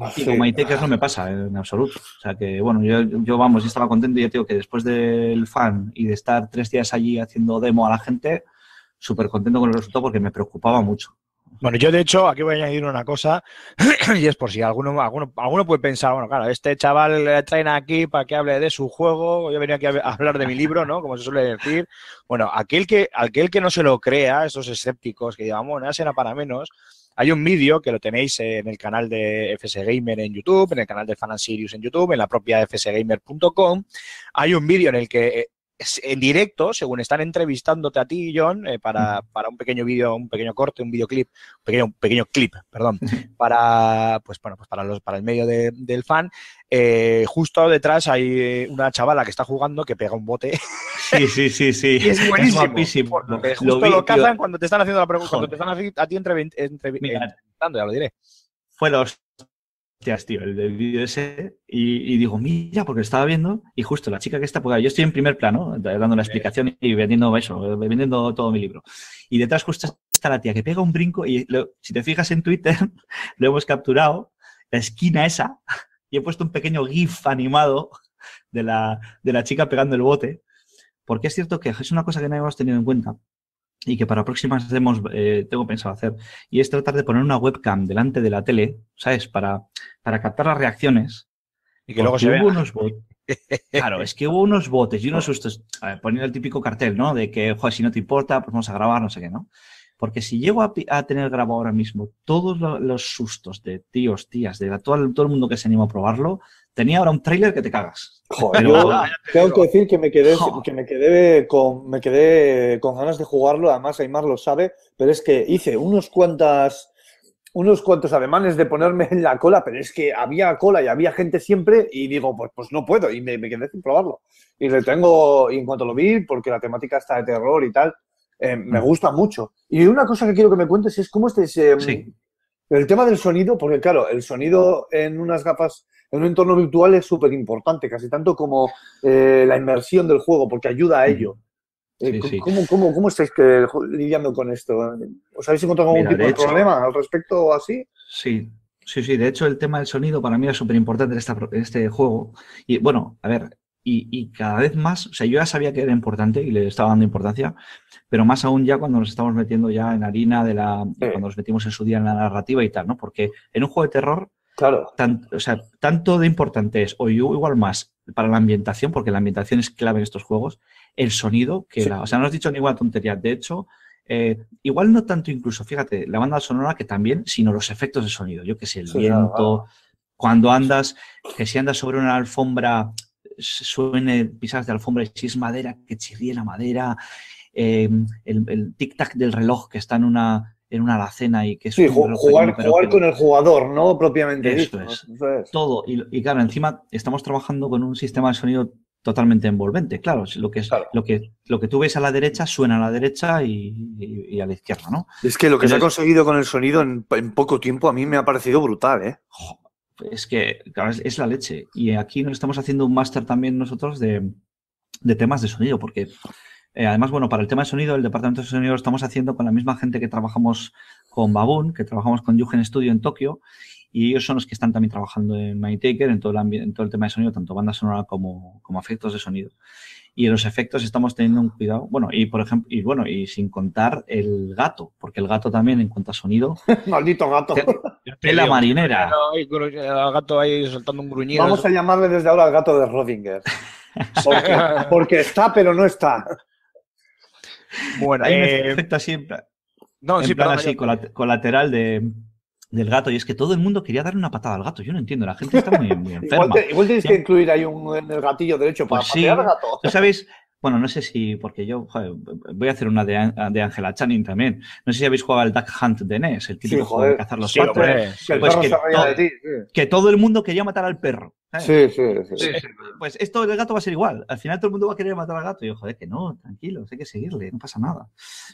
Ah, y con eso no me pasa eh, en absoluto. O sea que, bueno, yo, yo vamos, estaba contento y ya digo que después del fan y de estar tres días allí haciendo demo a la gente, súper contento con el resultado porque me preocupaba mucho. Bueno, yo de hecho aquí voy a añadir una cosa [CLEARS THROAT] y es por si alguno, alguno, alguno puede pensar, bueno, claro, este chaval le traen aquí para que hable de su juego, yo venía aquí a hablar de mi libro, ¿no? Como se suele decir. Bueno, aquel que, aquel que no se lo crea, esos escépticos que digamos bueno, será para menos, hay un vídeo que lo tenéis en el canal de FS Gamer en YouTube, en el canal de Fan en YouTube, en la propia fsgamer.com. Hay un vídeo en el que eh, en directo, según están entrevistándote a ti, John, eh, para, para, un pequeño vídeo, un pequeño corte, un videoclip, un pequeño, un pequeño clip, perdón, para, pues, bueno, pues para, los, para el medio del fan, eh, justo detrás hay una chavala que está jugando que pega un bote. Sí, sí, sí, sí. [LAUGHS] es buenísimo. Justo lo, cazan cuando te están haciendo la pregunta, cuando te están a ti entre, entrevistando, ya lo diré. Fue los el, vídeo ese. Y, digo, mira, porque estaba viendo, y justo la chica que está, porque yo estoy en primer plano, eh, dando la explicación y vendiendo eso, eh, vendiendo todo mi libro. Y detrás justo está la tía que pega un brinco, y si te fijas en Twitter, [LAUGHS] lo hemos capturado, la esquina esa, [LAUGHS] y he puesto un pequeño GIF animado de la, de la chica pegando el bote. Porque es cierto que es una cosa que no hemos tenido en cuenta, y que para próximas demos eh, tengo pensado hacer, y es tratar de poner una webcam delante de la tele, ¿sabes? Para, para captar las reacciones. Y que luego se vea. Unos [LAUGHS] claro, es que hubo unos botes y unos sustos. poniendo el típico cartel, ¿no? De que, joder, si no te importa, pues vamos a grabar, no sé qué, ¿no? Porque si llego a, tener grabado ahora mismo todos los sustos de tíos, tías, de la, todo, todo el mundo que se anima a probarlo, Tenía ahora un tráiler que te cagas. Joder, tengo que decir que me quedé, que me quedé con, me quedé con ganas de jugarlo, además Aymar lo sabe, pero es que hice unos cuantas unos cuantos ademanes de ponerme en la cola, pero es que había cola y había gente siempre y digo, pues, pues no puedo y me, quedé sin probarlo. Y le tengo, en cuanto lo vi, porque la temática está de terror y tal, eh, me mm. gusta mucho. Y una cosa que quiero que me cuentes es cómo este, em, el tema del sonido, porque claro, el sonido en unas gafas en un entorno virtual es súper importante, casi tanto como eh, la inmersión del juego, porque ayuda a ello. Eh, ¿Cómo, estáis lidiando con esto? ¿Os habéis encontrado algún tipo de, problema al respecto o así? Sí, sí, sí. De hecho, el tema del sonido para mí es súper importante en, este juego. Y bueno, a ver, y, cada vez más, o sea, yo ya sabía que era importante y le estaba dando importancia, pero más aún ya cuando nos estamos metiendo ya en harina de la, cuando nos metimos en su día en la narrativa y tal, ¿no? Porque en un juego de terror Claro. o sea, tanto de importante es, o igual más, para la ambientación, porque la ambientación es clave en estos juegos, el sonido que O sea, no has dicho ninguna tontería. De hecho, eh, igual no tanto incluso, fíjate, la banda sonora que también, sino los efectos de sonido. Yo que sé, el viento, cuando andas, que si andas sobre una alfombra, suene pisadas de alfombra y si es madera, que chirríe la madera. Eh, el tic-tac del reloj que está en una en una alacena y que es... jugar, con el jugador, ¿no? Propiamente Esto es. Todo. Y, claro, encima estamos trabajando con un sistema de sonido totalmente envolvente. Claro, lo que, es, Lo, que, lo que tú ves a la derecha suena a la derecha y, a la izquierda, ¿no? Es que lo que se ha conseguido con el sonido en, poco tiempo a mí me ha parecido brutal, ¿eh? Es que, es, la leche. Y aquí nos estamos haciendo un máster también nosotros de, de temas de sonido, porque eh, además, bueno, para el tema de sonido, el departamento de sonido lo estamos haciendo con la misma gente que trabajamos con Baboon, que trabajamos con Yugen Studio en Tokio, y ellos son los que están también trabajando en taker en todo el, en todo el tema de sonido, tanto banda sonora como, como efectos de sonido. Y en los efectos estamos teniendo un cuidado, bueno, y por ejemplo, y bueno, y sin contar el gato, porque el gato también en cuanto a sonido. [LAUGHS] Maldito gato. Tela marinera. El gato ahí soltando un gruñido. Vamos a llamarle desde ahora al gato de Rodinger. [LAUGHS] porque está, pero no está. Bueno, ahí eh... un efecto siempre. No, en sí, plan así, colateral de, del gato. Y es que todo el mundo quería darle una patada al gato. Yo no entiendo, la gente está muy, [LAUGHS] enferma. igual, tenéis que incluir ahí un, en el gatillo derecho pues para patear al gato. ¿Sabéis? Bueno, no sé si, porque yo voy a hacer una de, Angela Channing también. No sé si habéis jugado al Duck Hunt de NES, el típico juego de cazar los patos. Pues que, to de ti, que todo el mundo quería matar al perro. Ah, sí, sí, sí, eh, Pues esto del gato va a ser igual. Al final todo el mundo va a querer matar al gato. Y yo, joder, que no, tranquilo, pues hay que seguirle, no pasa nada.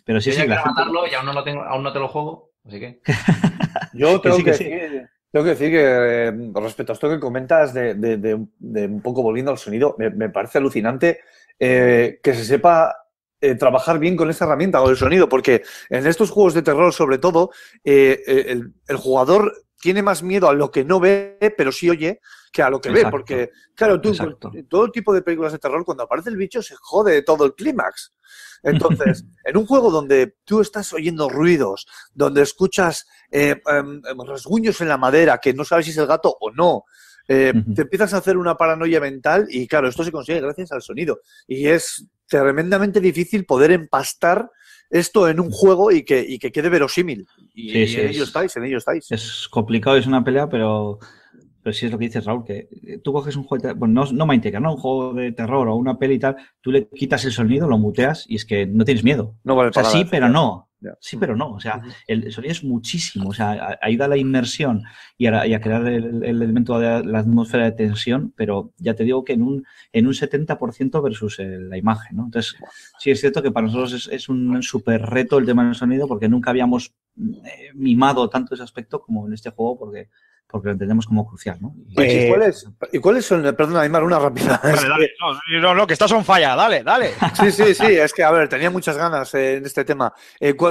Pero si hay que matarlo y aún no, lo tengo, aún no te lo juego, así que. [LAUGHS] yo tengo que, decir, que, eh, respecto a esto que comentas de, un poco volviendo al sonido, me, parece alucinante eh, que se sepa trabajar bien con esta herramienta, con el sonido, porque en estos juegos de terror, sobre todo, el, el jugador tiene más miedo a lo que no ve, pero sí oye, que a lo que ve, porque, claro, tú, en eh, todo tipo de películas de terror, cuando aparece el bicho, se jode todo el clímax. Entonces, [LAUGHS] en un juego donde tú estás oyendo ruidos, donde escuchas eh, em, em, rasguños en la madera, que no sabes si es el gato o no, eh, te empiezas a hacer una paranoia mental y, claro, esto se consigue gracias al sonido. Y es tremendamente difícil poder empastar esto en un juego y que, quede verosímil. Y, en ello estáis, en ello estáis. Es complicado, es una pelea, pero pero si es lo que dices, Raúl, que eh, tú coges un juego de bueno, no, no Mindtaker, ¿no? Un juego de terror o una peli y tal, tú le quitas el sonido, lo muteas y es que no tienes miedo. No vale o sea, sí, pero no. Sí, pero no. O sea, el sonido es muchísimo. O sea, ayuda a la inmersión y a, crear el, elemento de la atmósfera de tensión, pero ya te digo que en un, en un 70% versus eh, la imagen, ¿no? Entonces, sí es cierto que para nosotros es, es un súper reto el tema del sonido porque nunca habíamos eh, mimado tanto ese aspecto como en este juego porque porque lo entendemos como crucial. ¿no? Eh, pues, eh, y, cuáles, son? Perdona, Aymar, una rápida. Vale, no, no, que estas son falla, dale, dale. [LAUGHS] Sí, sí, sí, es que, a ver, tenía muchas ganas eh, en este tema.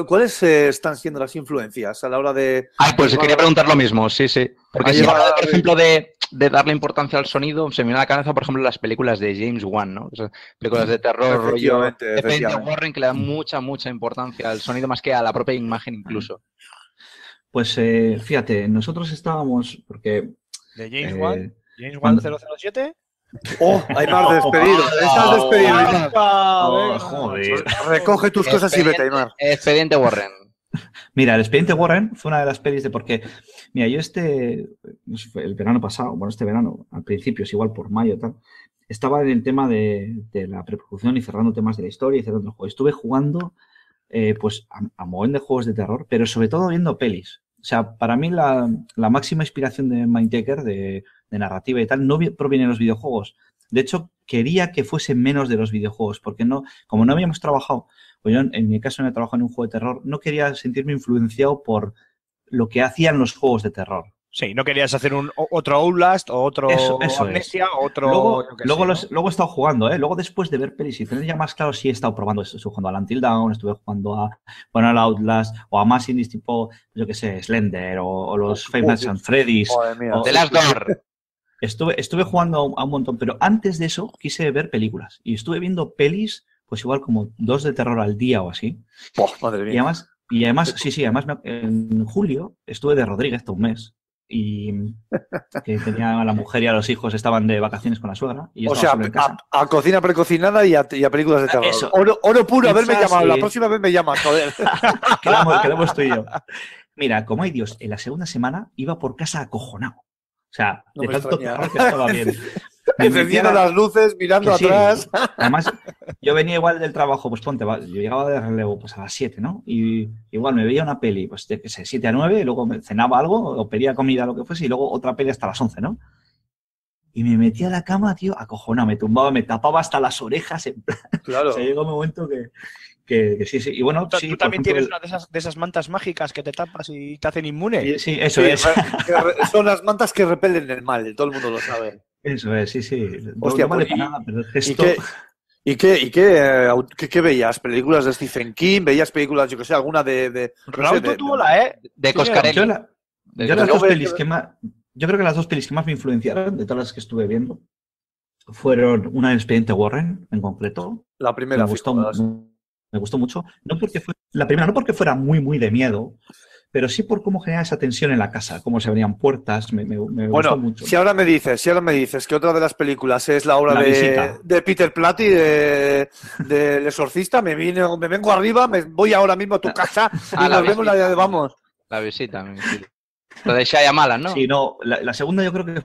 ¿Cuáles están siendo las influencias a la hora de...? Ah, pues quería preguntar lo mismo, sí, sí. Porque si por ejemplo, de, darle importancia al sonido, se me viene a la cabeza, por ejemplo, las películas de James Wan, ¿no? películas de terror, rollo... Efectivamente. Warren, que le da mucha, mucha importancia al sonido, más que a la propia imagen incluso. Pues eh, fíjate, nosotros estábamos, porque... ¿De James eh, Wan? ¿James Wan 007? ¡Oh! Hay más [LAUGHS] despedido. Ah, estás despedido, ah, ah, oh, joder. Recoge tus cosas y vete, Aymar. Expediente Warren. [LAUGHS] Mira, el expediente Warren fue una de las pelis de porque, mira, yo este, el verano pasado, bueno, este verano, al principio, es igual por mayo tal, estaba en el tema de, de la preproducción y cerrando temas de la historia y cerrando el juego. Estuve jugando eh, pues a, mover de juegos de terror, pero sobre todo viendo pelis. O sea, para mí la, máxima inspiración de Mindtaker, de, de narrativa y tal, no proviene de los videojuegos. De hecho, quería que fuese menos de los videojuegos, porque no, como no habíamos trabajado, pues yo en mi caso no he trabajado en un juego de terror, no quería sentirme influenciado por lo que hacían los juegos de terror. Sí, no querías hacer un otro Outlast o otro Amnesia otro. Luego, luego, he estado jugando, ¿eh? Luego después de ver pelis y tener ya más claro, si he estado probando eso. Estuve jugando a Until Down, estuve jugando a bueno, al Outlast o a más indies tipo, yo qué sé, Slender o, los oh, Famous and Freddy's. o de las dos. Estuve, estuve jugando a un montón, pero antes de eso quise ver películas y estuve viendo pelis, pues igual como dos de terror al día o así. Madre mía. Y además, [LAUGHS] sí, sí, además en julio estuve de Rodríguez todo un mes y que tenía a la mujer y a los hijos estaban de vacaciones con la suegra. Y o sea, a, cocina precocinada y a, películas de ah, terror. Oro, oro puro, haberme llamado. Sí. La eh. próxima vez me llamas, joder. [LAUGHS] Que lo tú yo. Mira, como hay Dios, en la segunda semana iba por casa acojonado. O sea, de tanto que estaba bien. [LAUGHS] Encendiendo las luces, mirando atrás. Además, [LAUGHS] yo venía igual del trabajo, pues ponte, yo llegaba de relevo pues a las 7, ¿no? Y igual me veía una peli, pues de sé, 7 a 9, luego cenaba algo, o pedía comida, lo que fuese, y luego otra peli hasta las 11, ¿no? Y me metía a la cama, tío, acojonado, me tumbaba, me tapaba hasta las orejas. En plan. [LAUGHS] Claro. O llegó un momento que, que, sí, sí. Y bueno, tú, también tienes una de esas, de esas, mantas mágicas que te tapas y te hacen inmune. Sí, eso es. [LAUGHS] Son las mantas que repelen el mal, todo el mundo lo sabe. Eso es, sí, sí. ¿Y qué, y, eh, qué, veías? ¿Películas de Stephen King? ¿Veías películas, yo qué sé, alguna de... de Raúl ¿eh? De Coscarelli. yo, creo que las dos pelis que más me influenciaron, de todas las que estuve viendo, fueron una de Expediente Warren, en concreto. La primera. Me gustó, mucho. No porque la primera, no porque fuera muy, muy de miedo, pero sí por cómo genera esa tensión en la casa, cómo se abrían puertas, me, me, bueno, Si ahora me dices, si me dices que otra de las películas es la obra de, Peter Platy, de, de Exorcista, me, vino, me vengo arriba, me voy ahora mismo a tu casa [LAUGHS] y nos vemos la de vamos. La visita, me la de Shyamalan, ¿no? Sí, no, la segunda yo creo que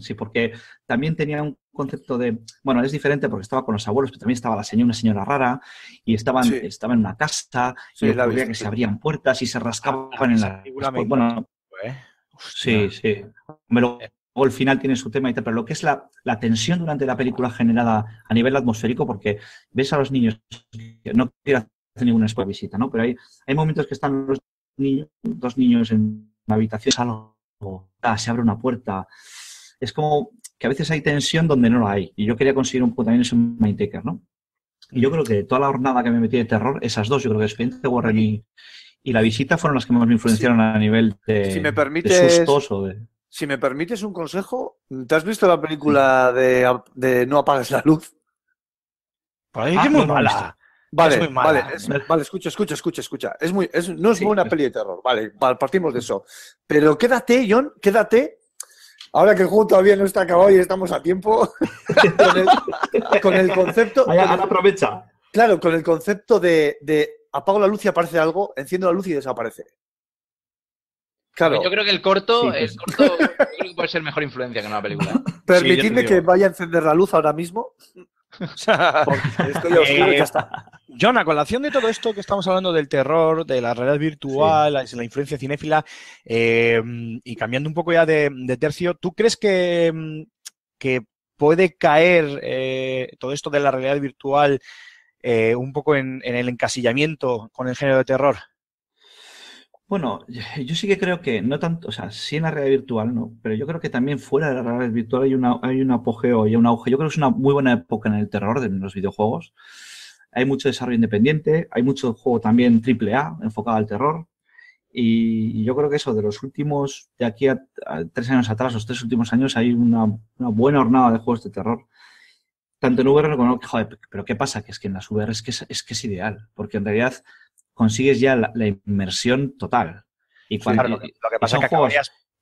sí, porque también tenía un concepto de, bueno, es diferente porque estaba con los abuelos, pero también estaba la señora, una señora rara, y estaban, estaba en una casa, y la que se abrían puertas y se rascaban en la... bueno, ¿eh? sí, sí. Pero o el final tiene su tema y tal, pero lo que es la, tensión durante la película generada a nivel atmosférico, porque ves a los niños, no quiero hacer ninguna visita, ¿no? Pero hay, hay momentos que están los niños, dos niños en una habitación, Ah, se abre una puerta. Es como que a veces hay tensión donde no la hay. Y yo quería conseguir un poco también ese Mindtaker, ¿no? Y yo creo que toda la jornada que me metí de terror, esas dos, yo creo que Expediente Warren y, y La Visita fueron las que más me influenciaron a nivel de, si me permites, de Si me permites un consejo, ¿te has visto la película de, de No apagues la luz? ah, muy mala. Vale, Vale, escucha, escucha, escucha, escucha. Es muy, es, no es muy una peli de terror, vale, partimos de eso. Pero quédate, John, quédate. Ahora que el juego todavía no está acabado y estamos a tiempo, [LAUGHS] con, el, concepto... aprovecha. Claro, con el concepto de, apago la luz y aparece algo, enciendo la luz y desaparece. Claro. Pues yo creo que el corto, el pues. corto puede ser mejor influencia que una película. [LAUGHS] Permitidme que vaya a encender la luz ahora mismo con la acción de todo esto que estamos hablando del terror, de la realidad virtual, la influencia cinéfila, em, y cambiando un poco ya de, tercio, ¿tú crees que, em, que puede caer eh, todo esto de la realidad virtual eh, un poco en, el encasillamiento con el género de terror? Bueno, [LAUGHS] yo sí que creo que no tanto, o sea, sí en la realidad virtual no, pero yo creo que también fuera de la realidad virtual hay, una, hay un apogeo y un auge. Yo creo que es una muy buena época en el terror de los videojuegos. Hay mucho desarrollo independiente, hay mucho juego también triple A enfocado al terror. Y yo creo que eso, de los últimos, de aquí a, tres años atrás, los tres últimos años, hay una, buena hornada de juegos de terror tanto en VR como en... pero ¿qué pasa? Que es que en las VR es que es, que es ideal, porque en realidad consigues ya la, inmersión total. Y cuando, lo, que, pasa es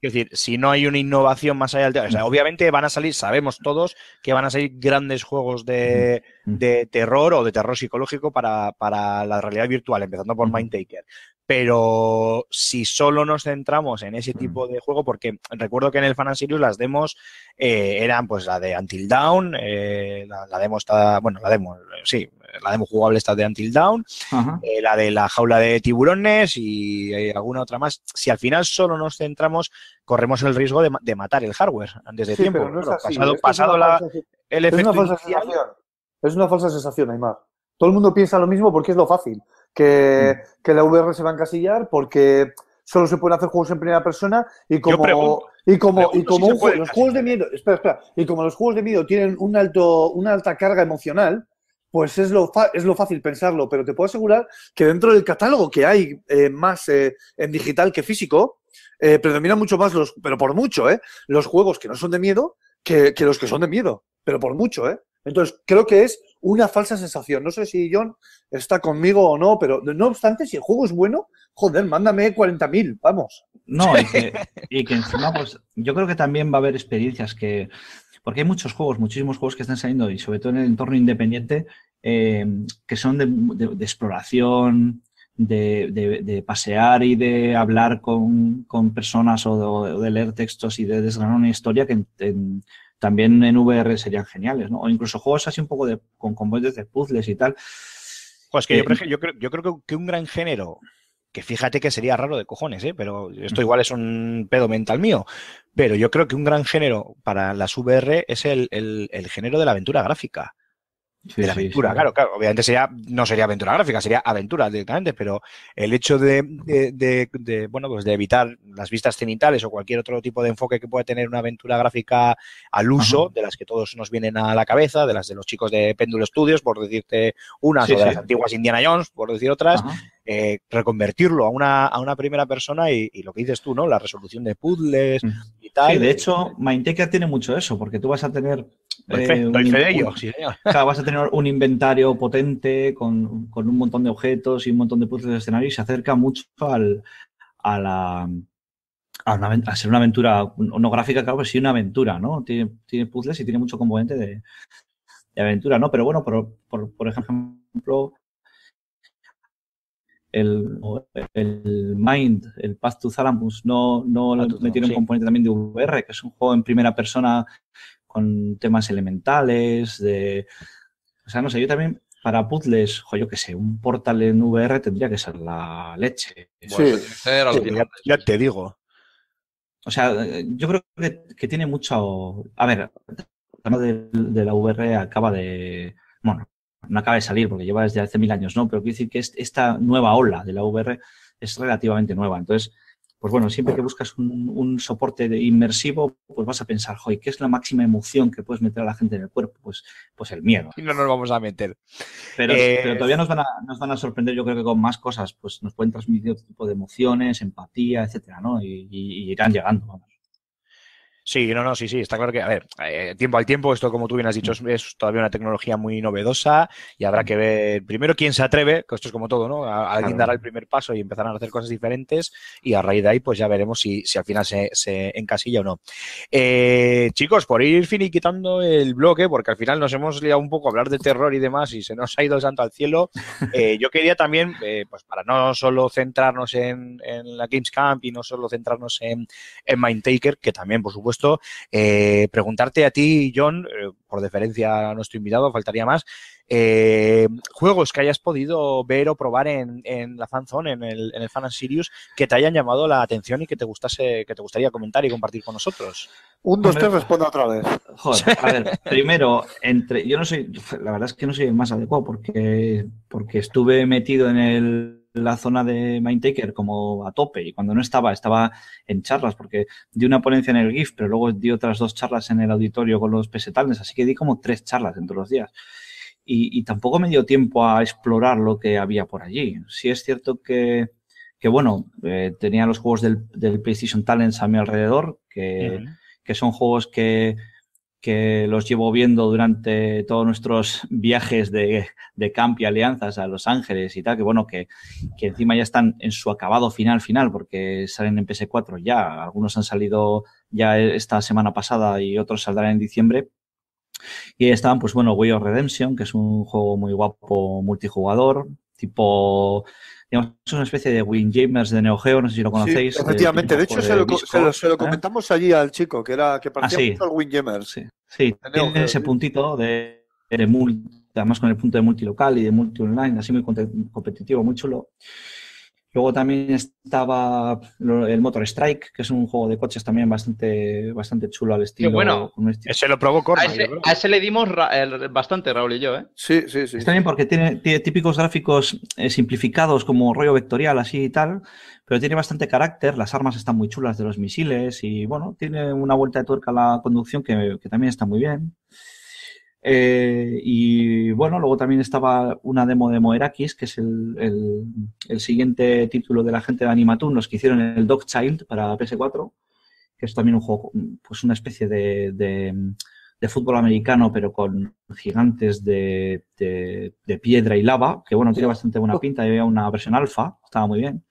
que decir, si no hay una innovación más allá del mm. obviamente van a salir, sabemos todos que van a salir grandes juegos de, mm. Mm. de terror o de terror psicológico para, para, la realidad virtual, empezando por Mindtaker pero si solo nos centramos en ese mm. tipo de juego, porque recuerdo que en el Fan Series las demos eh, eran pues la de Until Down, eh, la, demo bueno, la demo, eh, sí, la demo jugable está de Until Down, la de la jaula de tiburones y alguna otra más. Si al final solo nos centramos, corremos el riesgo de, matar el hardware antes de tiempo. es una falsa sensación. Es una falsa sensación, Aymar. Todo el mundo piensa lo mismo porque es lo fácil, que, mm. la VR se va a encasillar porque solo se pueden hacer juegos en primera persona y como y como y como los juegos de miedo, espera, espera, y como los juegos de miedo tienen un alto una alta carga emocional, pues es lo, es lo fácil pensarlo, pero te puedo asegurar que dentro del catálogo que hay eh, más eh, en digital que físico, eh, predominan mucho más los, pero por mucho, ¿eh? Los juegos que no son de miedo que, que, los que son de miedo, pero por mucho, ¿eh? Entonces, creo que es una falsa sensación. No sé si John está conmigo o no, pero no obstante, si el juego es bueno, joder, mándame 40.000, vamos. No, [LAUGHS] y que, encima, pues, yo creo que también va a haber experiencias que. Porque hay muchos juegos, muchísimos juegos que están saliendo, y sobre todo en el entorno independiente, eh, que son de, exploración, de, pasear y de hablar con, personas o de, leer textos y de desgranar una historia que también en VR serían geniales, ¿no? O incluso juegos así un poco de, con combates de puzzles y tal. Pues que yo, eh, creo, que un gran género que fíjate que sería raro de cojones, ¿eh? pero esto igual es un pedo mental mío, pero yo creo que un gran género para las VR es el género de la aventura gráfica de la aventura, claro, claro. Obviamente no sería aventura gráfica, sería aventura directamente, pero el hecho de, bueno, pues de evitar las vistas cenitales o cualquier otro tipo de enfoque que pueda tener una aventura gráfica al uso, de las que todos nos vienen a la cabeza, de las de los chicos de Péndulo Studios, por decirte unas, o de las antiguas Indiana Jones, por decir otras, eh, reconvertirlo a una, primera persona y, lo que dices tú, ¿no? La resolución de puzzles mm. y tal. de eh, hecho, MindTaker tiene mucho eso, porque tú vas a tener Perfecto, eh, de ello, vas a tener un inventario potente con, un montón de objetos y un montón de puzzles de escenario y se acerca mucho al, a la... A, ser una aventura, no gráfica, claro, pero sí una aventura, ¿no? Tiene, puzzles y tiene mucho componente de, aventura, ¿no? Pero bueno, por, por, ejemplo, el, Mind, el Path to Thalamus, no, no un componente también de VR, que es un juego en primera persona con temas elementales, de... O sea, no sé, yo también para puzzles, jo, yo qué sé, un portal en VR tendría que ser la leche. sí, ya, te digo. O sea, yo creo que, tiene mucho... A ver, el tema de, de, la VR acaba de... Bueno, no acaba de salir porque lleva desde hace mil años, ¿no? Pero quiero decir que esta nueva ola de la VR es relativamente nueva. Entonces, pues bueno, siempre que buscas un, soporte inmersivo, pues vas a pensar, joy, ¿qué es la máxima emoción que puedes meter a la gente en el cuerpo? Pues, pues el miedo. Y no nos vamos a meter. Pero, eh, todavía nos van, a, sorprender, yo creo que con más cosas, pues nos pueden transmitir otro tipo de emociones, empatía, etcétera, ¿no? Y, y irán llegando, vamos. Sí, no, no, sí, sí, está claro que, a ver, eh, tiempo al tiempo, esto como tú bien has dicho, es, mm. todavía una tecnología muy novedosa y habrá mm. que ver primero quién se atreve, que esto es como todo, ¿no? alguien dará el primer paso y empezarán a hacer cosas diferentes y a raíz de ahí pues ya veremos si, si al final se, se, encasilla o no. Eh, chicos, por ir finiquitando el bloque, porque al final nos hemos liado un poco a hablar de terror y demás y se nos ha ido el santo al cielo, [LAUGHS] eh, yo quería también, pues para no solo centrarnos en, la Games Camp y no solo centrarnos en, en Mindtaker, que también, por supuesto, eh, preguntarte a ti, John, eh, por deferencia a nuestro invitado, faltaría más, eh, juegos que hayas podido ver o probar en, la fanzone, en el, en el Fan Sirius, que te hayan llamado la atención y que te gustase, que te gustaría comentar y compartir con nosotros. Un, dos, tres, responda otra vez. Joder, a ver, primero, entre, yo no soy, la verdad es que no soy más adecuado porque, porque estuve metido en el la zona de Mindtaker como a tope y cuando no estaba, estaba en charlas porque di una ponencia en el GIF, pero luego di otras dos charlas en el auditorio con los pesetales, así que di como tres charlas entre los días. Y, tampoco me dio tiempo a explorar lo que había por allí. si es cierto que, bueno, eh, tenía los juegos del, PlayStation Talents a mi alrededor, que son juegos que que los llevo viendo durante todos nuestros viajes de, camp y alianzas a Los Ángeles y tal, que bueno, que, encima ya están en su acabado final final, porque salen en PS4 ya, algunos han salido ya esta semana pasada y otros saldrán en diciembre. Y estaban, pues bueno, Way of Redemption, que es un juego muy guapo multijugador, tipo es una especie de gamers de Neo Geo, no sé si lo conocéis. efectivamente, de, hecho se lo, ¿eh? comentamos allí al chico, que era que parecía ah, sí. al Sí, sí. tiene ese puntito de, multi, además con el punto de multilocal y de multi-online, así muy competitivo, muy chulo. Luego también estaba el Motor Strike, que es un juego de coches también bastante, bastante chulo al estilo. bueno, ese lo provocó. A, ese, a ese le dimos bastante, Raúl y yo, ¿eh? Sí, sí, sí. Está bien porque tiene, típicos gráficos eh, simplificados como rollo vectorial así y tal, pero tiene bastante carácter, las armas están muy chulas de los misiles y bueno, tiene una vuelta de tuerca a la conducción que también está muy bien. Eh, y bueno, luego también estaba una demo de Moerakis, que es el, el, siguiente título de la gente de Animatun, los que hicieron el Dog Child para PS4, que es también un juego, pues una especie de, de, fútbol americano, pero con gigantes de, de, piedra y lava, que bueno, tiene bastante buena oh. pinta, había una versión alfa, estaba muy bien.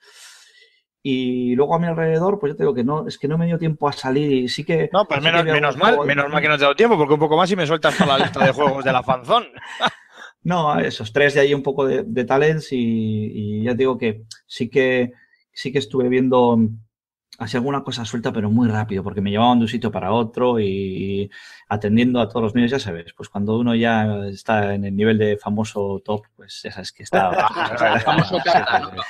Y luego a mi alrededor, pues yo te digo que no, es que no me dio tiempo a salir y sí que. No, pues, pues menos, menos mal, menos mal que no te ha dado tiempo, porque un poco más y me sueltas toda la lista de juegos de la fanzón. [LAUGHS] no, esos tres de ahí un poco de, de talents y, y, ya te digo que sí que sí que estuve viendo así alguna cosa suelta, pero muy rápido, porque me llevaban de un sitio para otro y atendiendo a todos los medios, ya sabes, pues cuando uno ya está en el nivel de famoso top, pues ya sabes que está... [LAUGHS] famoso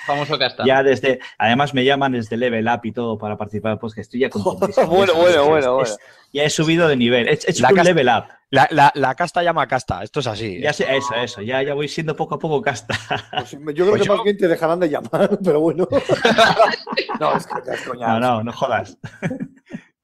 famoso Ya desde, además me llaman desde Level Up y todo para participar, pues que estoy ya [LAUGHS] con... bueno, bueno, bueno, bueno. Ya he subido de nivel. He, hecho la un casta, level up. La, casta llama casta, esto es así. Ya ¿eh? eso, eso, ya, ya voy siendo poco a poco casta. Pues yo creo pues que más bien te dejarán de llamar, [LAUGHS] pero bueno. [LAUGHS] no, es que te has coñado. No, no, no jodas.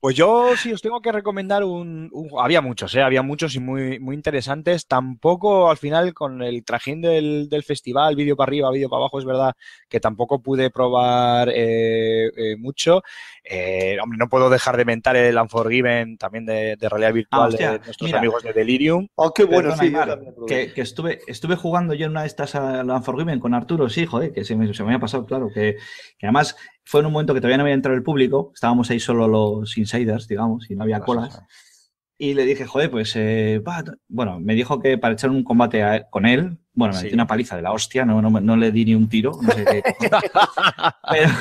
Pues yo sí os tengo que recomendar un, había muchos, ¿eh? había muchos y muy, muy interesantes. Tampoco al final con el trajín del, festival, vídeo para arriba, vídeo para abajo, es verdad que tampoco pude probar eh, eh, mucho. Eh, hombre, no puedo dejar de mentar el Unforgiven también de, realidad ah, virtual de nuestros amigos de Delirium. Oh, qué bueno, que, estuve, estuve jugando yo en una de estas al Unforgiven con Arturo, sí, joder, que se me, se me había pasado, claro, que además fue en un momento que todavía no había entrado el público, estábamos ahí solo los insiders, digamos, y no había colas. Y le dije, joder, pues, eh, bueno, me dijo que para echar un combate con él, bueno, me dio una paliza de la hostia, no, no, le di ni un tiro, no sé qué. [LAUGHS]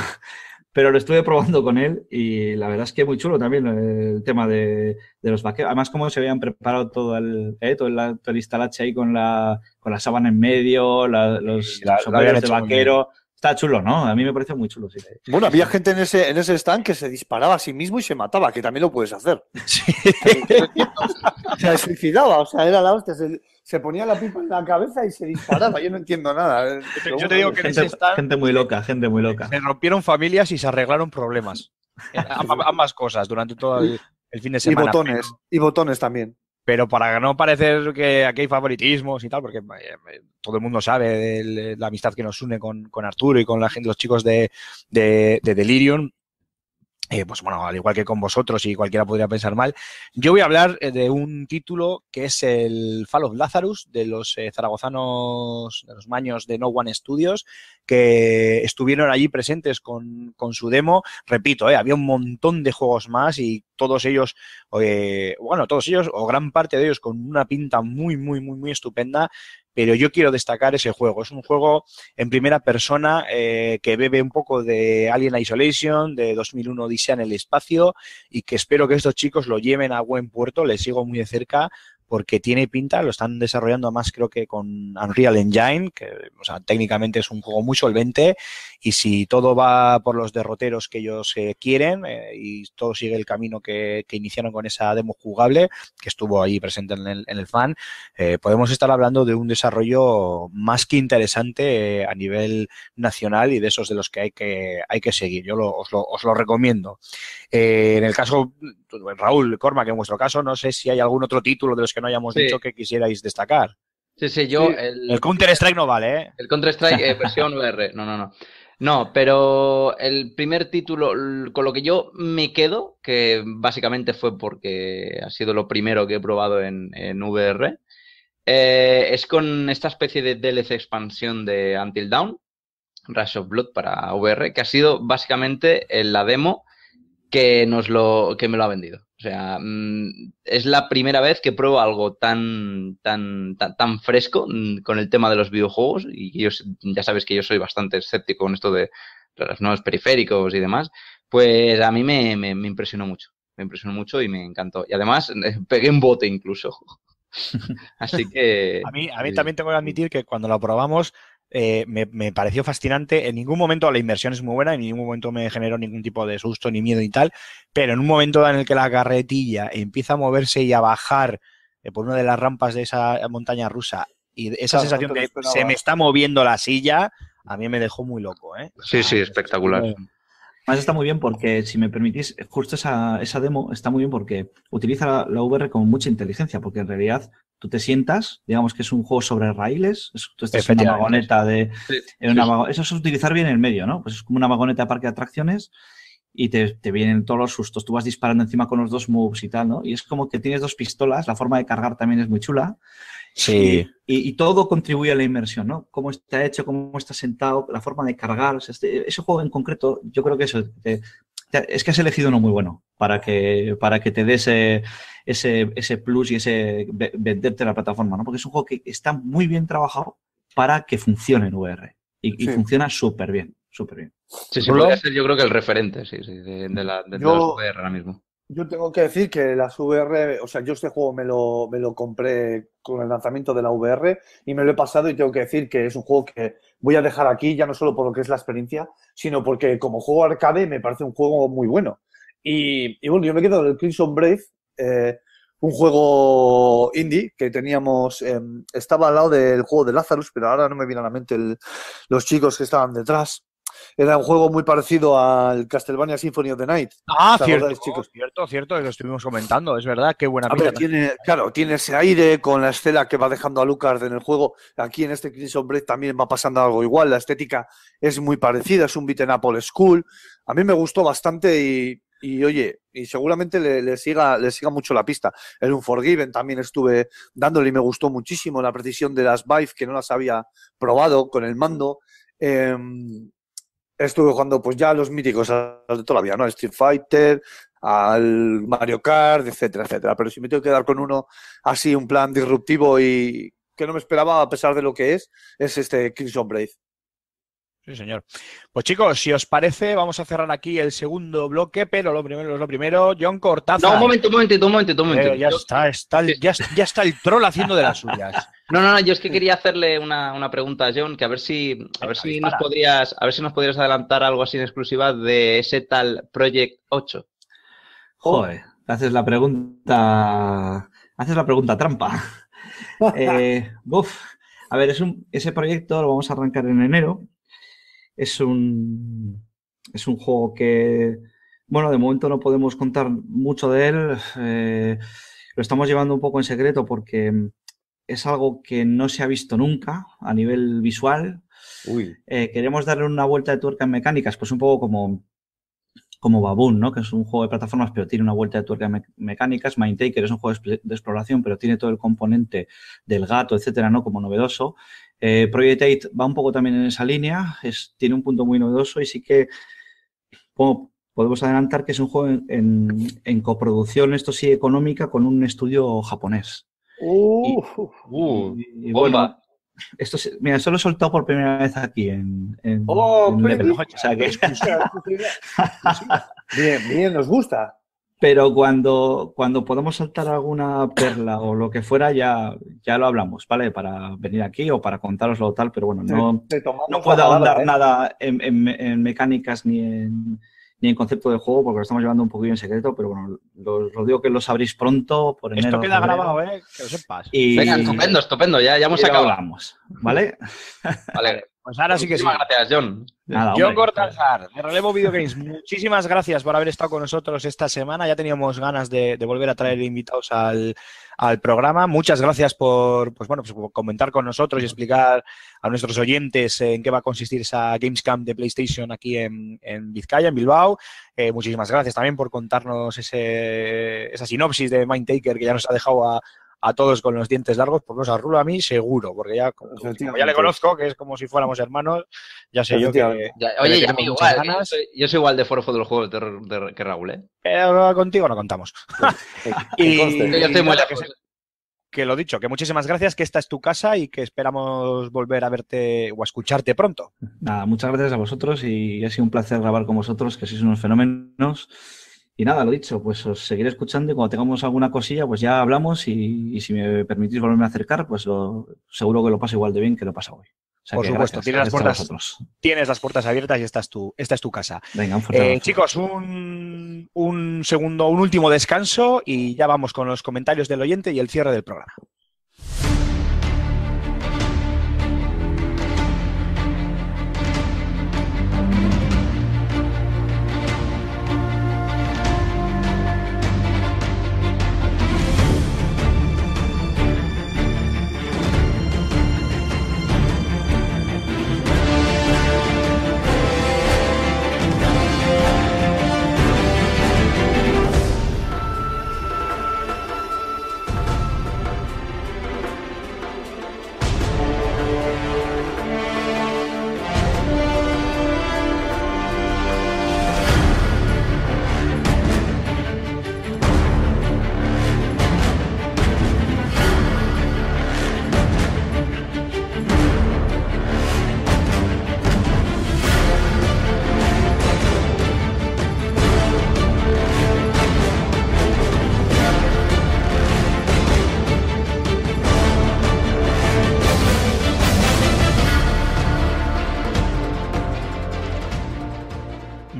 pero, lo estuve probando con él y la verdad es que muy chulo también eh, el tema de, los vaqueros. Además, cómo se habían preparado todo el, eh, todo el, instalache ahí con la, con la sábana en medio, la, los, sí, de vaquero. Está chulo, ¿no? A mí me parece muy chulo. Bueno, había gente en ese, en ese stand que se disparaba a sí mismo y se mataba, que también lo puedes hacer. [LAUGHS] Sí. se suicidaba, o sea, era la hostia. Se, ponía la pipa en la cabeza y se disparaba. Yo no entiendo nada. Yo, te digo que en gente, ese stand, gente muy loca, gente muy loca. Se rompieron familias y se arreglaron problemas. [LAUGHS] Ambas, cosas durante todo el, fin de semana. Y botones, y botones también pero para no parecer que aquí hay favoritismos y tal, porque eh, eh, todo el mundo sabe de eh, la amistad que nos une con, Arturo y con la gente, los chicos de, de, Delirium, pues bueno, al igual que con vosotros y cualquiera podría pensar mal, yo voy a hablar de un título que es el Fall of Lazarus de los zaragozanos, de los maños de No One Studios, que estuvieron allí presentes con, su demo. Repito, eh, había un montón de juegos más y todos ellos, eh, bueno, todos ellos o gran parte de ellos con una pinta muy, muy, muy, muy estupenda. Pero yo quiero destacar ese juego. Es un juego en primera persona eh, que bebe un poco de Alien Isolation, de 2001 Odisea en el espacio y que espero que estos chicos lo lleven a buen puerto. Les sigo muy de cerca porque tiene pinta, lo están desarrollando más creo que con Unreal Engine, que o sea, técnicamente es un juego muy solvente y si todo va por los derroteros que ellos eh, quieren eh, y todo sigue el camino que, iniciaron con esa demo jugable que estuvo ahí presente en el, fan, eh, podemos estar hablando de un desarrollo más que interesante a nivel nacional y de esos de los que hay que, hay que seguir. Yo os, lo, os, lo, recomiendo. en el caso, Raúl Corma, que en vuestro caso, no sé si hay algún otro título de los que que no hayamos dicho que quisierais destacar. Sí, sí, yo... El, Counter-Strike no vale, ¿eh? El Counter-Strike eh, versión [LAUGHS] VR, no, no, no. No, pero el primer título con lo que yo me quedo, que básicamente fue porque ha sido lo primero que he probado en, VR, eh, es con esta especie de DLC expansión de Until down Rush of Blood para VR, que ha sido básicamente la demo que, nos lo, que me lo ha vendido. O sea, mm, es la primera vez que pruebo algo tan, tan, tan, fresco mm, con el tema de los videojuegos. Y yo, ya sabes que yo soy bastante escéptico con esto de los nuevos periféricos y demás. Pues a mí me, impresionó mucho. Me impresionó mucho y me encantó. Y además [LAUGHS] eh, pegué un bote incluso. [LAUGHS] Así que. A mí, a mí también tengo que admitir que cuando lo probamos eh, me, pareció fascinante. En ningún momento la inversión es muy buena, en ningún momento me generó ningún tipo de susto ni miedo y tal, pero en un momento en el que la carretilla empieza a moverse y a bajar eh, por una de las rampas de esa montaña rusa y esa sensación de se me está moviendo la silla, a mí me dejó muy loco. ¿eh? Sí, sí, espectacular. Más está muy bien porque, si me permitís, justo esa, esa demo está muy bien porque utiliza la, la VR con mucha inteligencia, porque en realidad tú te sientas, digamos que es un juego sobre raíles, tú estás en una vagoneta de... eso es utilizar bien el medio, ¿no? Pues es como una vagoneta de parque de atracciones y te, vienen todos los sustos, tú vas disparando encima con los dos moves y tal, ¿no? Y es como que tienes dos pistolas, la forma de cargar también es muy chula. Sí. Y, todo contribuye a la inmersión, ¿no? Cómo está hecho, cómo está sentado, la forma de cargar, este, ese juego en concreto, yo creo que eso, es que has elegido uno muy bueno para que, para que te des ese, ese, plus y ese venderte la plataforma, ¿no? Porque es un juego que está muy bien trabajado para que funcione en VR. Y, funciona súper bien, súper bien. Sí, sí, yo creo que el referente, sí, sí, de, la, de, VR ahora mismo. Yo tengo que decir que las VR, o sea, yo este juego me lo, me lo compré con el lanzamiento de la VR y me lo he pasado y tengo que decir que es un juego que voy a dejar aquí, ya no solo por lo que es la experiencia, sino porque como juego arcade me parece un juego muy bueno. Y, bueno, yo me quedo con el Crimson Brave, eh, un juego indie que teníamos, em, estaba al lado del juego de Lazarus, pero ahora no me viene a la mente los chicos que estaban detrás era un juego muy parecido al Castlevania Symphony of the Night. Ah, cierto, chicos? cierto, cierto, lo estuvimos comentando, es verdad, qué buena pinta. tiene, claro, tiene ese aire con la escena que va dejando a Lucas en el juego. Aquí en este Crimson Break también va pasando algo igual, la estética es muy parecida, es un beat en Apple School. A mí me gustó bastante y, oye, y seguramente le, siga, le siga mucho la pista. un forgiven también estuve dándole y me gustó muchísimo la precisión de las Vive, que no las había probado con el mando. Em, estuve jugando pues ya a los míticos a de toda la ¿no? Al Street Fighter, al Mario Kart, etcétera, etcétera. Pero si me tengo que quedar con uno así, un plan disruptivo y que no me esperaba a pesar de lo que es, es este Crimson Brave. Sí, señor. Pues chicos, si os parece, vamos a cerrar aquí el segundo bloque, pero lo primero es lo primero. John Cortázar. No, un momento, un momento, un momento, un momento. Eh, ya, está, el, ya, está el troll haciendo de las [LAUGHS] suyas. No, no, no, yo es que quería hacerle una, pregunta a John, que a ver si, a ver si nos podrías, a ver si nos podrías adelantar algo así en exclusiva de ese tal Project 8. Joder, haces la pregunta. Haces la pregunta trampa. [LAUGHS] Eh, a ver, es un, ese proyecto lo vamos a arrancar en enero es un, es un juego que, bueno, de momento no podemos contar mucho de él. Eh, lo estamos llevando un poco en secreto porque es algo que no se ha visto nunca a nivel visual. Eh, queremos darle una vuelta de tuerca en mecánicas, pues un poco como como Baboon, ¿no? que es un juego de plataformas, pero tiene una vuelta de tuerca mecánicas. Mindtaker es un juego de, exploración, pero tiene todo el componente del gato, etcétera, ¿no? como novedoso. Eh, Project 8 va un poco también en esa línea, tiene un punto muy novedoso y sí que podemos adelantar que es un juego en, coproducción, esto sí, económica, con un estudio japonés. Uh, y, esto mira, lo he soltado por primera vez aquí en, oh, bien, bien, nos gusta. Pero cuando, cuando podamos saltar alguna perla o lo que fuera, ya, ya lo hablamos, ¿vale? Para venir aquí o para contaros lo tal, pero bueno, no, puedo ahondar ¿eh? nada en, mecánicas ni en ni en concepto de juego, porque lo estamos llevando un poquillo en secreto, pero bueno, los, digo que lo sabréis pronto. Por el. Esto queda grabado, ¿eh? Que lo sepas. Venga, estupendo, estupendo, ya, ya hemos acabado. Hablamos, ¿vale? Vale, [LAUGHS] Pues ahora sí que sí. gracias, John. John Cortázar, de Relevo Video Games, muchísimas gracias por haber estado con nosotros esta semana. Ya teníamos ganas de, volver a traer invitados al, programa. Muchas gracias por, pues bueno, pues comentar con nosotros y explicar a nuestros oyentes en qué va a consistir esa Games Camp de PlayStation aquí en, Vizcaya, en Bilbao. Eh, muchísimas gracias también por contarnos ese, esa sinopsis de Mindtaker que ya nos ha dejado a, a todos con los dientes largos, por los arrulo a mí seguro, porque ya, le conozco, que es como si fuéramos hermanos, ya sé yo que... oye, igual, eh, Yo, soy, igual de foro del juego que Raúl, ¿eh? Contigo no contamos. Pues, eh, y, yo Que, lo dicho, que muchísimas gracias, que esta es tu casa y que esperamos volver a verte o a escucharte pronto. Nada, muchas gracias a vosotros y ha sido un placer grabar con vosotros, que sois unos fenómenos. Y nada, lo dicho, pues os seguiré escuchando y cuando tengamos alguna cosilla, pues ya hablamos y, si me permitís volverme a acercar, pues seguro que lo paso igual de bien que lo pasa hoy. Por supuesto, tienes, las puertas, abiertas y esta es tu, tu casa. Venga, un fuerte eh, Chicos, un segundo, un último descanso y ya vamos con los comentarios del oyente y el cierre del programa.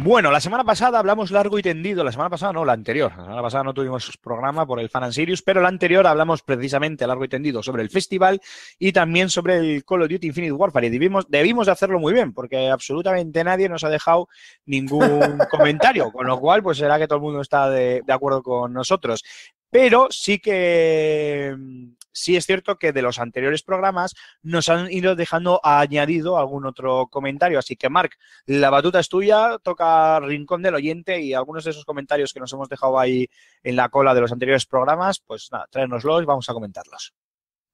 Bueno, la semana pasada hablamos largo y tendido, la semana pasada no, la anterior, la semana pasada no tuvimos programa por el Fan and Sirius, pero la anterior hablamos precisamente largo y tendido sobre el festival y también sobre el Call of Duty Infinite Warfare y debimos, de hacerlo muy bien porque absolutamente nadie nos ha dejado ningún [LAUGHS] comentario, con lo cual pues será que todo el mundo está de, de acuerdo con nosotros. Pero sí que sí es cierto que de los anteriores programas nos han ido dejando añadido algún otro comentario. Así que, Marc, la batuta es tuya, toca Rincón del Oyente y algunos de esos comentarios que nos hemos dejado ahí en la cola de los anteriores programas, pues nada, tráenoslos y vamos a comentarlos.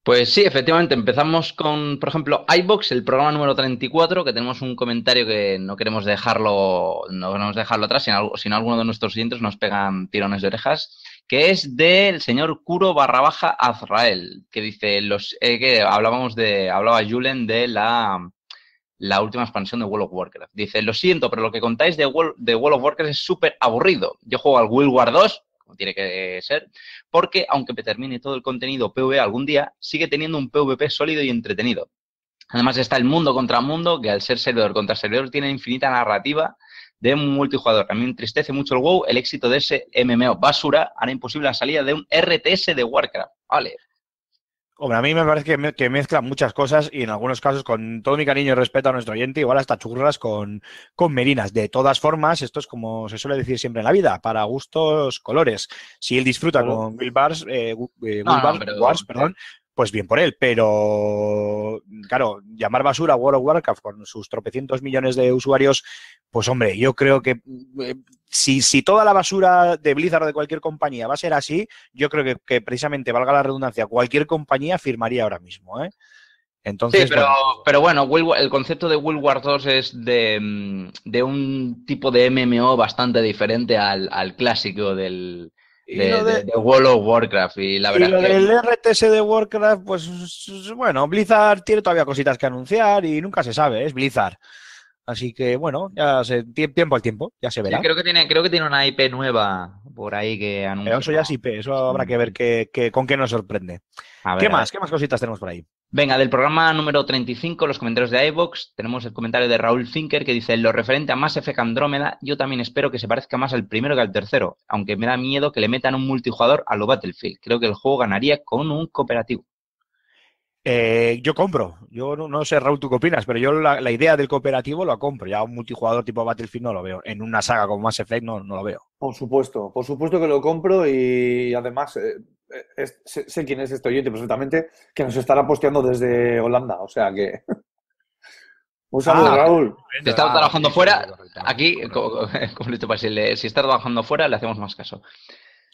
Pues sí, efectivamente, empezamos con, por ejemplo, iBox, el programa número 34, que tenemos un comentario que no queremos dejarlo, no queremos dejarlo atrás, sino, algo, alguno de nuestros oyentes nos pegan tirones de orejas que es del señor Kuro barra baja Azrael, que dice los eh, que hablábamos de, hablaba Julen de la, la última expansión de World of Warcraft. Dice, lo siento, pero lo que contáis de World, de World of Warcraft es súper aburrido. Yo juego al World War 2, como tiene que ser, porque aunque me termine todo el contenido PvE algún día, sigue teniendo un PvP sólido y entretenido. Además está el mundo contra mundo, que al ser servidor contra servidor tiene infinita narrativa de un multijugador. A mí me entristece mucho el WoW, el éxito de ese MMO basura hará imposible la salida de un RTS de Warcraft. Vale. Hombre, a mí me parece que, mezcla mezclan muchas cosas y en algunos casos, con todo mi cariño y respeto a nuestro oyente, igual hasta churras con, con merinas. De todas formas, esto es como se suele decir siempre en la vida, para gustos, colores. Si él disfruta con Will Bars, eh, eh, Will perdón, pues bien por él, pero claro, llamar basura a World of Warcraft con sus tropecientos millones de usuarios, pues hombre, yo creo que eh, si, toda la basura de Blizzard o de cualquier compañía va a ser así, yo creo que, precisamente, valga la redundancia, cualquier compañía firmaría ahora mismo, ¿eh? Entonces, sí, pero bueno, pero bueno el concepto de World War 2 es mm, de, un tipo de MMO bastante diferente al clásico del, de, World of Warcraft. Y la verdad del RTS de Warcraft, pues bueno, Blizzard tiene todavía cositas que anunciar y nunca se sabe, es Blizzard. Así que bueno, ya se, tiempo al tiempo, ya se verá. creo que tiene, creo que tiene una IP nueva por ahí que anuncia. eso ya es IP, eso habrá que ver que, con qué nos sorprende. ¿Qué más? ¿Qué más cositas tenemos por ahí? Venga, del programa número 35, los comentarios de iVox, tenemos el comentario de Raúl Finker que dice, lo referente a más Effect Andrómeda, yo también espero que se parezca más al primero que al tercero, aunque me da miedo que le metan un multijugador a lo Battlefield. Creo que el juego ganaría con un cooperativo. Eh, yo compro. Yo no, sé, Raúl, tú qué opinas, pero yo la, idea del cooperativo la compro. Ya un multijugador tipo Battlefield no lo veo. En una saga como Mass Effect no, lo veo. Por supuesto, por supuesto que lo compro y además eh, eh, sé, quién es este oyente perfectamente que nos estará posteando desde Holanda. O sea que. [LAUGHS] Un saludo, ah, Raúl. Si está ah, trabajando fuera, aquí, [LAUGHS] como, pues si está trabajando fuera, le hacemos más caso.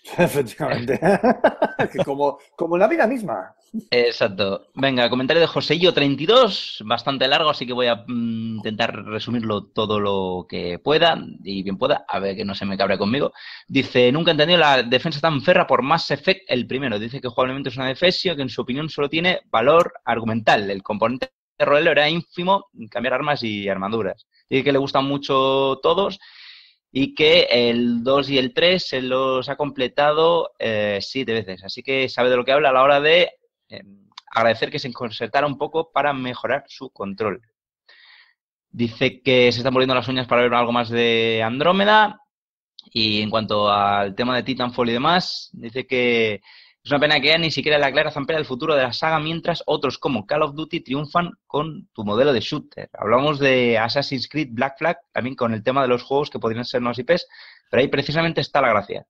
[LAUGHS] Efectivamente. [LAUGHS] como, la vida misma. Exacto. Venga, comentario de Joseillo 32, bastante largo, así que voy a mm, intentar resumirlo todo lo que pueda y bien pueda, a ver que no se me cabre conmigo. Dice, nunca he entendido la defensa tan ferra por más efecto. el primero. Dice que jugablemente es una defesio que en su opinión solo tiene valor argumental. El componente de rolero era ínfimo, cambiar armas y armaduras. Dice que le gustan mucho todos y que el 2 y el 3 se los ha completado eh, siete veces. Así que sabe de lo que habla a la hora de em, agradecer que se concertara un poco para mejorar su control. Dice que se están volviendo las uñas para ver algo más de Andrómeda. Y en cuanto al tema de Titanfall y demás, dice que es una pena que ni siquiera la clara zampera el futuro de la saga, mientras otros como Call of Duty triunfan con tu modelo de shooter. Hablamos de Assassin's Creed Black Flag, también con el tema de los juegos que podrían ser nuevos IPs, pero ahí precisamente está la gracia.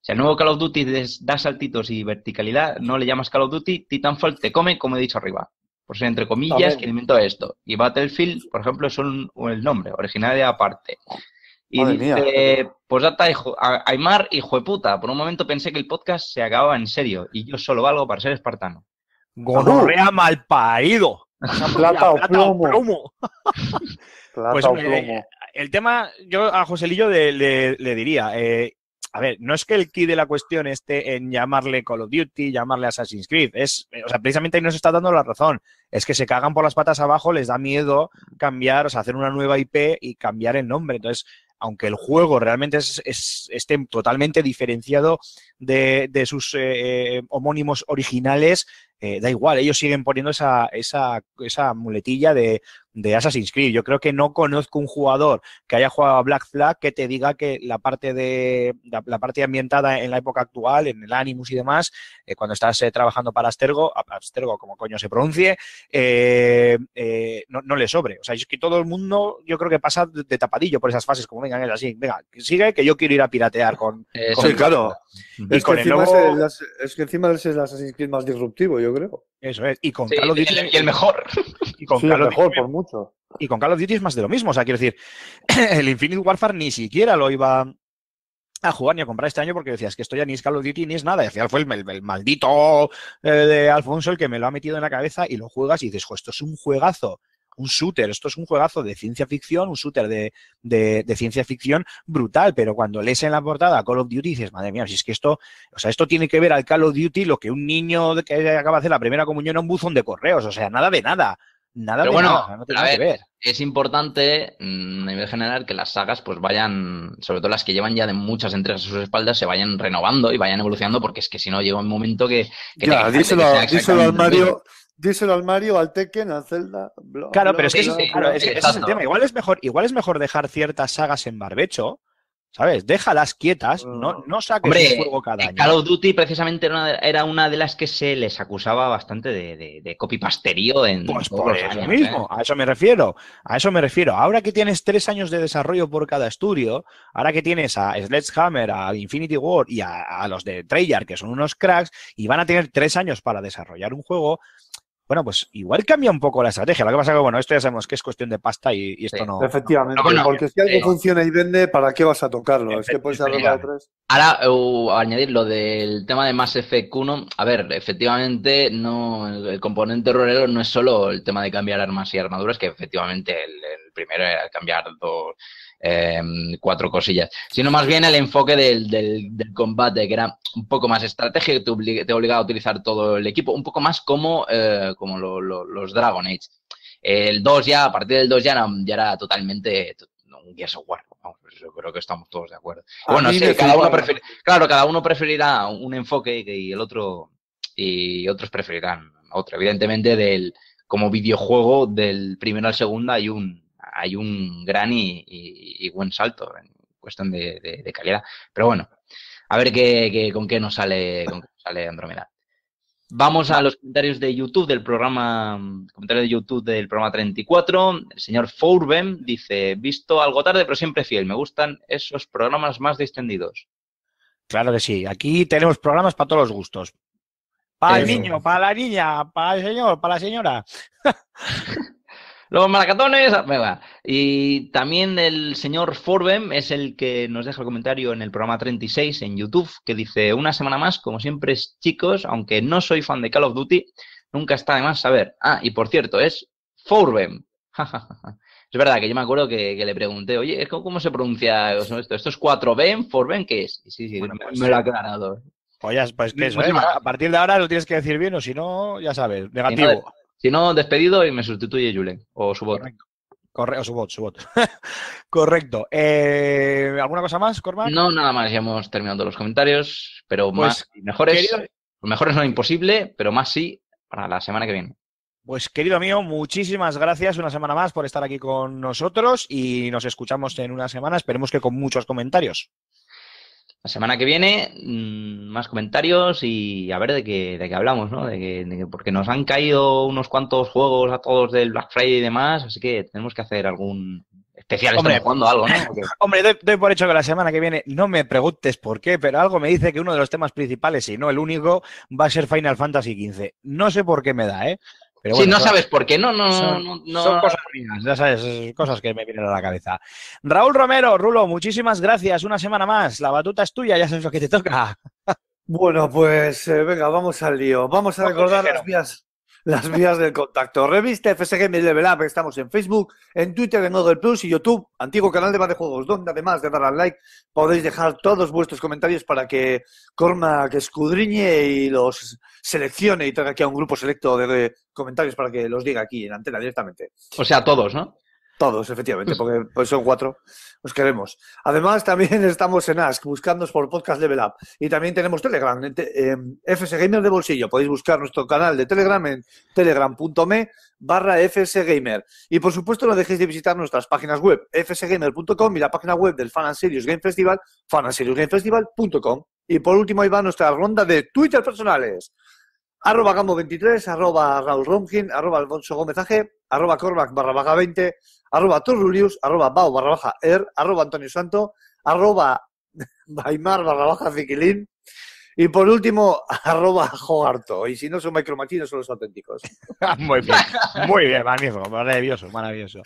Si al nuevo Call of Duty da saltitos y verticalidad, no le llamas Call of Duty, Titanfall te come, como he dicho arriba. Por ser entre comillas, que inventó esto. Y Battlefield, por ejemplo, es un, el nombre, original de aparte. Y dice, pues data Aymar, hijo de puta. Por un momento pensé que el podcast se acababa en serio y yo solo valgo para ser espartano. Gonorrea mal parido. [LAUGHS] Plata, o plomo. [LAUGHS] Pues plata o plomo. Eh, el tema, yo a Joselillo le, le, diría, eh, a ver, no es que el key de la cuestión esté en llamarle Call of Duty, llamarle Assassin's Creed. Es, eh, o sea, precisamente ahí nos está dando la razón. Es que se cagan por las patas abajo, les da miedo cambiar, o sea, hacer una nueva IP y cambiar el nombre. Entonces, aunque el juego realmente es, esté totalmente diferenciado de, sus eh, eh, homónimos originales, eh, da igual, ellos siguen poniendo esa muletilla de de Assassin's Creed. Yo creo que no conozco un jugador que haya jugado a Black Flag que te diga que la parte de la, parte ambientada en la época actual, en el Animus y demás, eh, cuando estás eh, trabajando para Astergo, como coño se pronuncie, eh, no, le sobre. O sea, es que todo el mundo, yo creo que pasa de, tapadillo por esas fases, como vengan, es así, venga, sigue que yo quiero ir a piratear con. claro. es, que el es, encima es el Assassin's Creed más disruptivo, yo creo. Eso es. Y con Carlos y, el, mejor. [LAUGHS] Y por mucho. Y con Call of Duty es más de lo mismo. O sea, quiero decir, [CLEARS THROAT] el Infinite Warfare ni siquiera lo iba a jugar ni a comprar este año porque decías que esto ya ni es Call of Duty ni es nada. Y al final fue el, maldito eh, de Alfonso el que me lo ha metido en la cabeza y lo juegas y dices, jo, esto es un juegazo un shooter. Esto es un juegazo de ciencia ficción, un shooter de, ciencia ficción brutal, pero cuando lees en la portada Call of Duty dices, madre mía, si es que esto, o sea, esto tiene que ver al Call of Duty lo que un niño que acaba de hacer la primera comunión a un buzón de correos, o sea, nada de nada nada pero bueno, nada, no ver, Es importante mm, a nivel general que las sagas pues vayan, sobre todo las que llevan ya de muchas entregas a sus espaldas, se vayan renovando y vayan evolucionando, porque es que si no llega un momento que... que díselo, al Mario, Díselo al Mario, al Tekken, al Zelda. claro, pero es que, es el tema. Igual es, mejor, igual es mejor dejar ciertas sagas en barbecho ¿Sabes? Déjalas quietas, no, mm. no saques un juego cada eh, año. Call of Duty precisamente era una, de, las que se les acusaba bastante de, de, de en Pues por eso ¿eh? mismo, a eso me refiero, a eso me refiero. Ahora que tienes tres años de desarrollo por cada estudio, ahora que tienes a Sledgehammer, a Infinity War y a, a los de Treyarch, que son unos cracks, y van a tener tres años para desarrollar un juego, bueno, pues igual cambia un poco la estrategia. Lo que pasa que, bueno, esto ya sabemos que es cuestión de pasta y, esto no. Efectivamente, porque si eh, algo eh, funciona y vende, ¿para qué vas a tocarlo? Es que puedes de Ahora, uh, añadir lo del tema de Mass Effect 1. A ver, efectivamente, no el componente rolero no es solo el tema de cambiar armas y armaduras, que efectivamente el, el primero era cambiar dos Em, cuatro cosillas, sino más bien el enfoque del, combate, que era un poco más estratégico, te, obligaba a utilizar todo el equipo, un poco más como, eh, como los Dragon Age. El 2 ya, a partir del 2 ya era, totalmente un Gears pues creo que estamos todos de acuerdo. bueno, sí, cada uno claro, cada uno preferirá un enfoque y el otro y otros preferirán otro. Evidentemente, del como videojuego del primero al segundo hay un hay un gran y, buen salto en cuestión de, calidad. Pero bueno, a ver qué, con qué nos sale, con sale Vamos a los comentarios de YouTube del programa, comentarios de YouTube del programa 34. El señor Fourben dice, visto algo tarde pero siempre fiel, me gustan esos programas más distendidos. Claro que sí, aquí tenemos programas para todos los gustos. Para el niño, para la niña, para el señor, para la señora. [LAUGHS] Los maracatones, ah, venga. Y también el señor Forbem es el que nos deja el comentario en el programa 36 en YouTube, que dice, una semana más, como siempre, chicos, aunque no soy fan de Call of Duty, nunca está de más saber. Ah, y por cierto, es Forbem. [LAUGHS] es verdad que yo me acuerdo que, le pregunté, oye, ¿cómo se pronuncia esto? ¿Esto es 4 bem ¿Forbem? ¿Qué es? sí, sí, pues me, lo ha aclarado. Pues pues que ¿eh? A partir de ahora lo tienes que decir bien o si no, ya sabes, negativo. Si no, despedido y me sustituye Julen o su bot. Correcto. su bot, su bot. [LAUGHS] Correcto. Eh, ¿Alguna cosa más, Cormac? No, nada más. Ya hemos terminado los comentarios, pero pues, más y mejores. Mejores no imposible, pero más sí para la semana que viene. Pues querido mío, muchísimas gracias una semana más por estar aquí con nosotros y nos escuchamos en una semana, esperemos que con muchos comentarios la semana que viene mm, más comentarios y a ver de qué, de qué hablamos, ¿no? De que, porque nos han caído unos cuantos juegos a todos del Black Friday y demás, así que tenemos que hacer algún especial. Hombre, algo, ¿no? [LAUGHS] Hombre, doy, doy, por hecho que la semana que viene, no me preguntes por qué, pero algo me dice que uno de los temas principales, si no el único, va a ser Final Fantasy XV. No sé por qué me da, ¿eh? no sabes por qué, no, no, no, Son cosas mías, ya sabes, cosas que me vienen a la cabeza. Raúl Romero, Rulo, muchísimas gracias, una semana más, la batuta es tuya, ya sabes lo que te toca. Bueno, pues eh, venga, vamos al lío. Vamos a recordar las vías, las vías del contacto. Revista FSG Level Up, estamos en Facebook, en Twitter, en Google Plus y YouTube, antiguo canal de Badejuegos, Juegos, donde además de dar al like podéis dejar todos vuestros comentarios para que que escudriñe y los seleccione y traiga aquí a un grupo selecto de comentarios para que los diga aquí en antena directamente. O sea, todos, ¿no? Todos, efectivamente, [LAUGHS] porque pues son cuatro. Os queremos. Además, también [LAUGHS] estamos en Ask, buscándonos por Podcast Level Up. Y también tenemos Telegram, FSGamer FS Gamer de Bolsillo. Podéis buscar nuestro canal de Telegram en telegram.me barra fsgamer. Y por supuesto, no dejéis de visitar nuestras páginas web, fsgamer.com y la página web del Fan and Serious Game Festival, fanandseriousgamefestival.com Y por último, ahí va nuestra ronda de Twitter personales arroba gambo23, arroba Raúl Romkin, arroba Alfonso Gómez arroba corbac barra baja 20, arroba torrulius, arroba bao barra baja er, arroba Antonio Santo, arroba [LAUGHS] Baimar barra baja Ziquilín y por último [LAUGHS] arroba Jogarto. Y si no son micromachinos son los auténticos. [LAUGHS] Ah, muy bien, muy bien, maravilloso, maravilloso.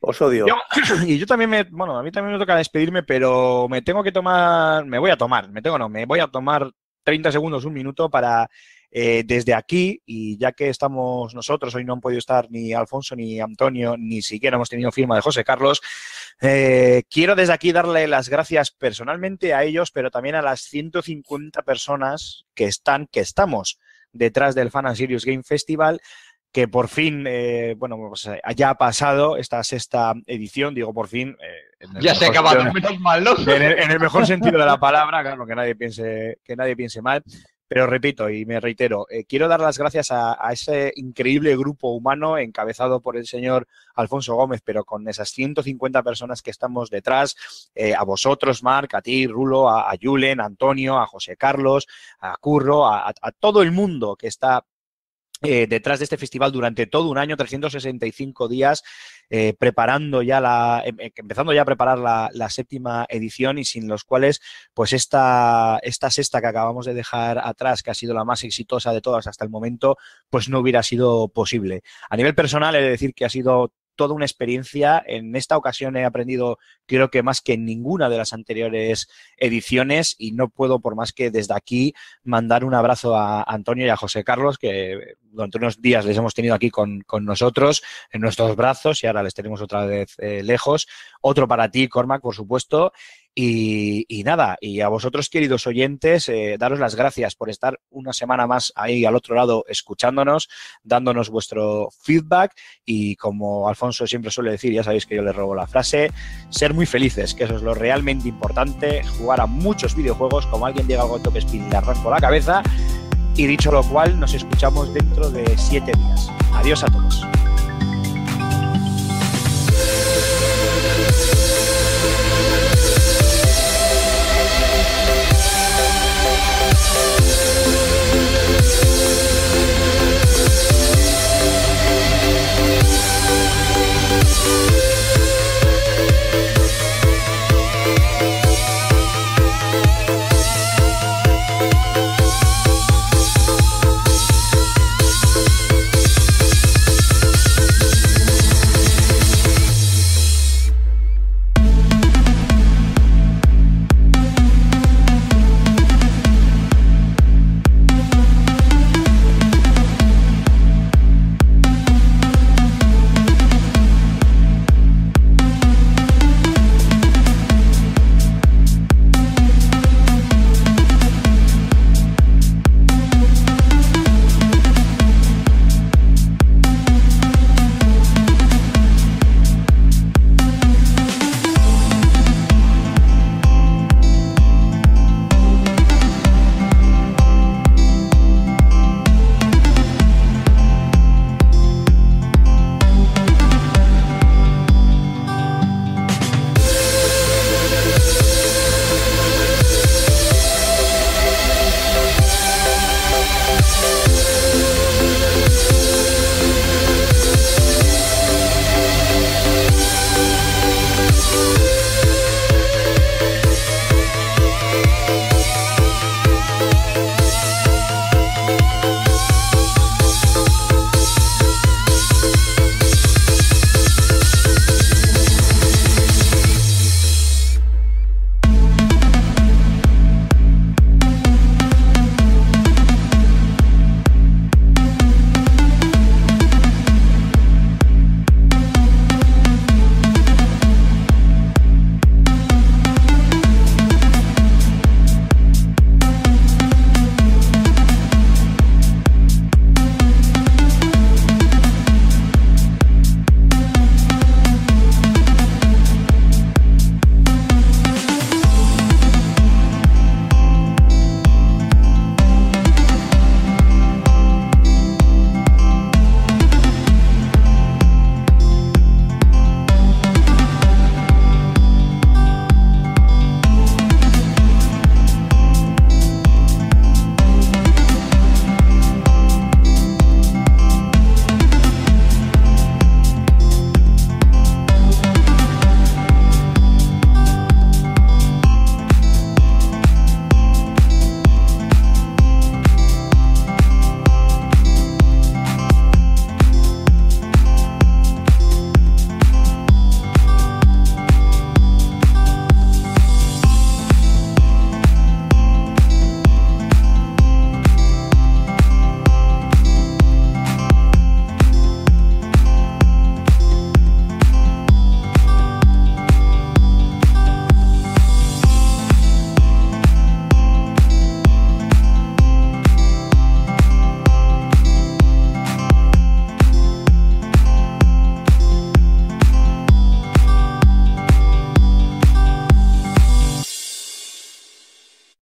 Os odio. [CLEARS THROAT] y yo también me, bueno, a mí también me toca despedirme, pero me tengo que tomar, me voy a tomar, me tengo no, me voy a tomar 30 segundos, un minuto para eh, desde aquí, y ya que estamos nosotros, hoy no han podido estar ni Alfonso, ni Antonio, ni siquiera hemos tenido firma de José Carlos, eh, quiero desde aquí darle las gracias personalmente a ellos, pero también a las 150 personas que están, que estamos detrás del Fan and Serious Game Festival, que por fin, eh, bueno, pues ya ha pasado esta sexta edición, digo por fin. ya se ha acabado, menos En el, mejor sentido de la palabra, claro, nadie piense, que nadie piense mal. Pero repito y me reitero, eh, quiero dar las gracias a, ese increíble grupo humano encabezado por el señor Alfonso Gómez, pero con esas 150 personas que estamos detrás, eh, a vosotros, Marc, a ti, Rulo, a, a, Julen, a Antonio, a José Carlos, a Curro, a, a todo el mundo que está eh, detrás de este festival durante todo un año, 365 días, eh, preparando ya la, em, eh, empezando ya a preparar la, séptima edición y sin los cuales, pues esta, esta sexta que acabamos de dejar atrás, que ha sido la más exitosa de todas hasta el momento, pues no hubiera sido posible. A nivel personal, he de decir que ha sido toda una experiencia. En esta ocasión he aprendido, creo que más que en ninguna de las anteriores ediciones y no puedo por más que desde aquí mandar un abrazo a Antonio y a José Carlos, que durante unos días les hemos tenido aquí con, nosotros, en nuestros brazos y ahora les tenemos otra vez eh, lejos. Otro para ti, Cormac, por supuesto. Y, nada, y a vosotros, queridos oyentes, eh, daros las gracias por estar una semana más ahí al otro lado escuchándonos, dándonos vuestro feedback y como Alfonso siempre suele decir, ya sabéis que yo le robo la frase, ser muy felices, que eso es lo realmente importante, jugar a muchos videojuegos, como alguien llega algo toques spin y le la cabeza, y dicho lo cual, nos escuchamos dentro de siete días. Adiós a todos.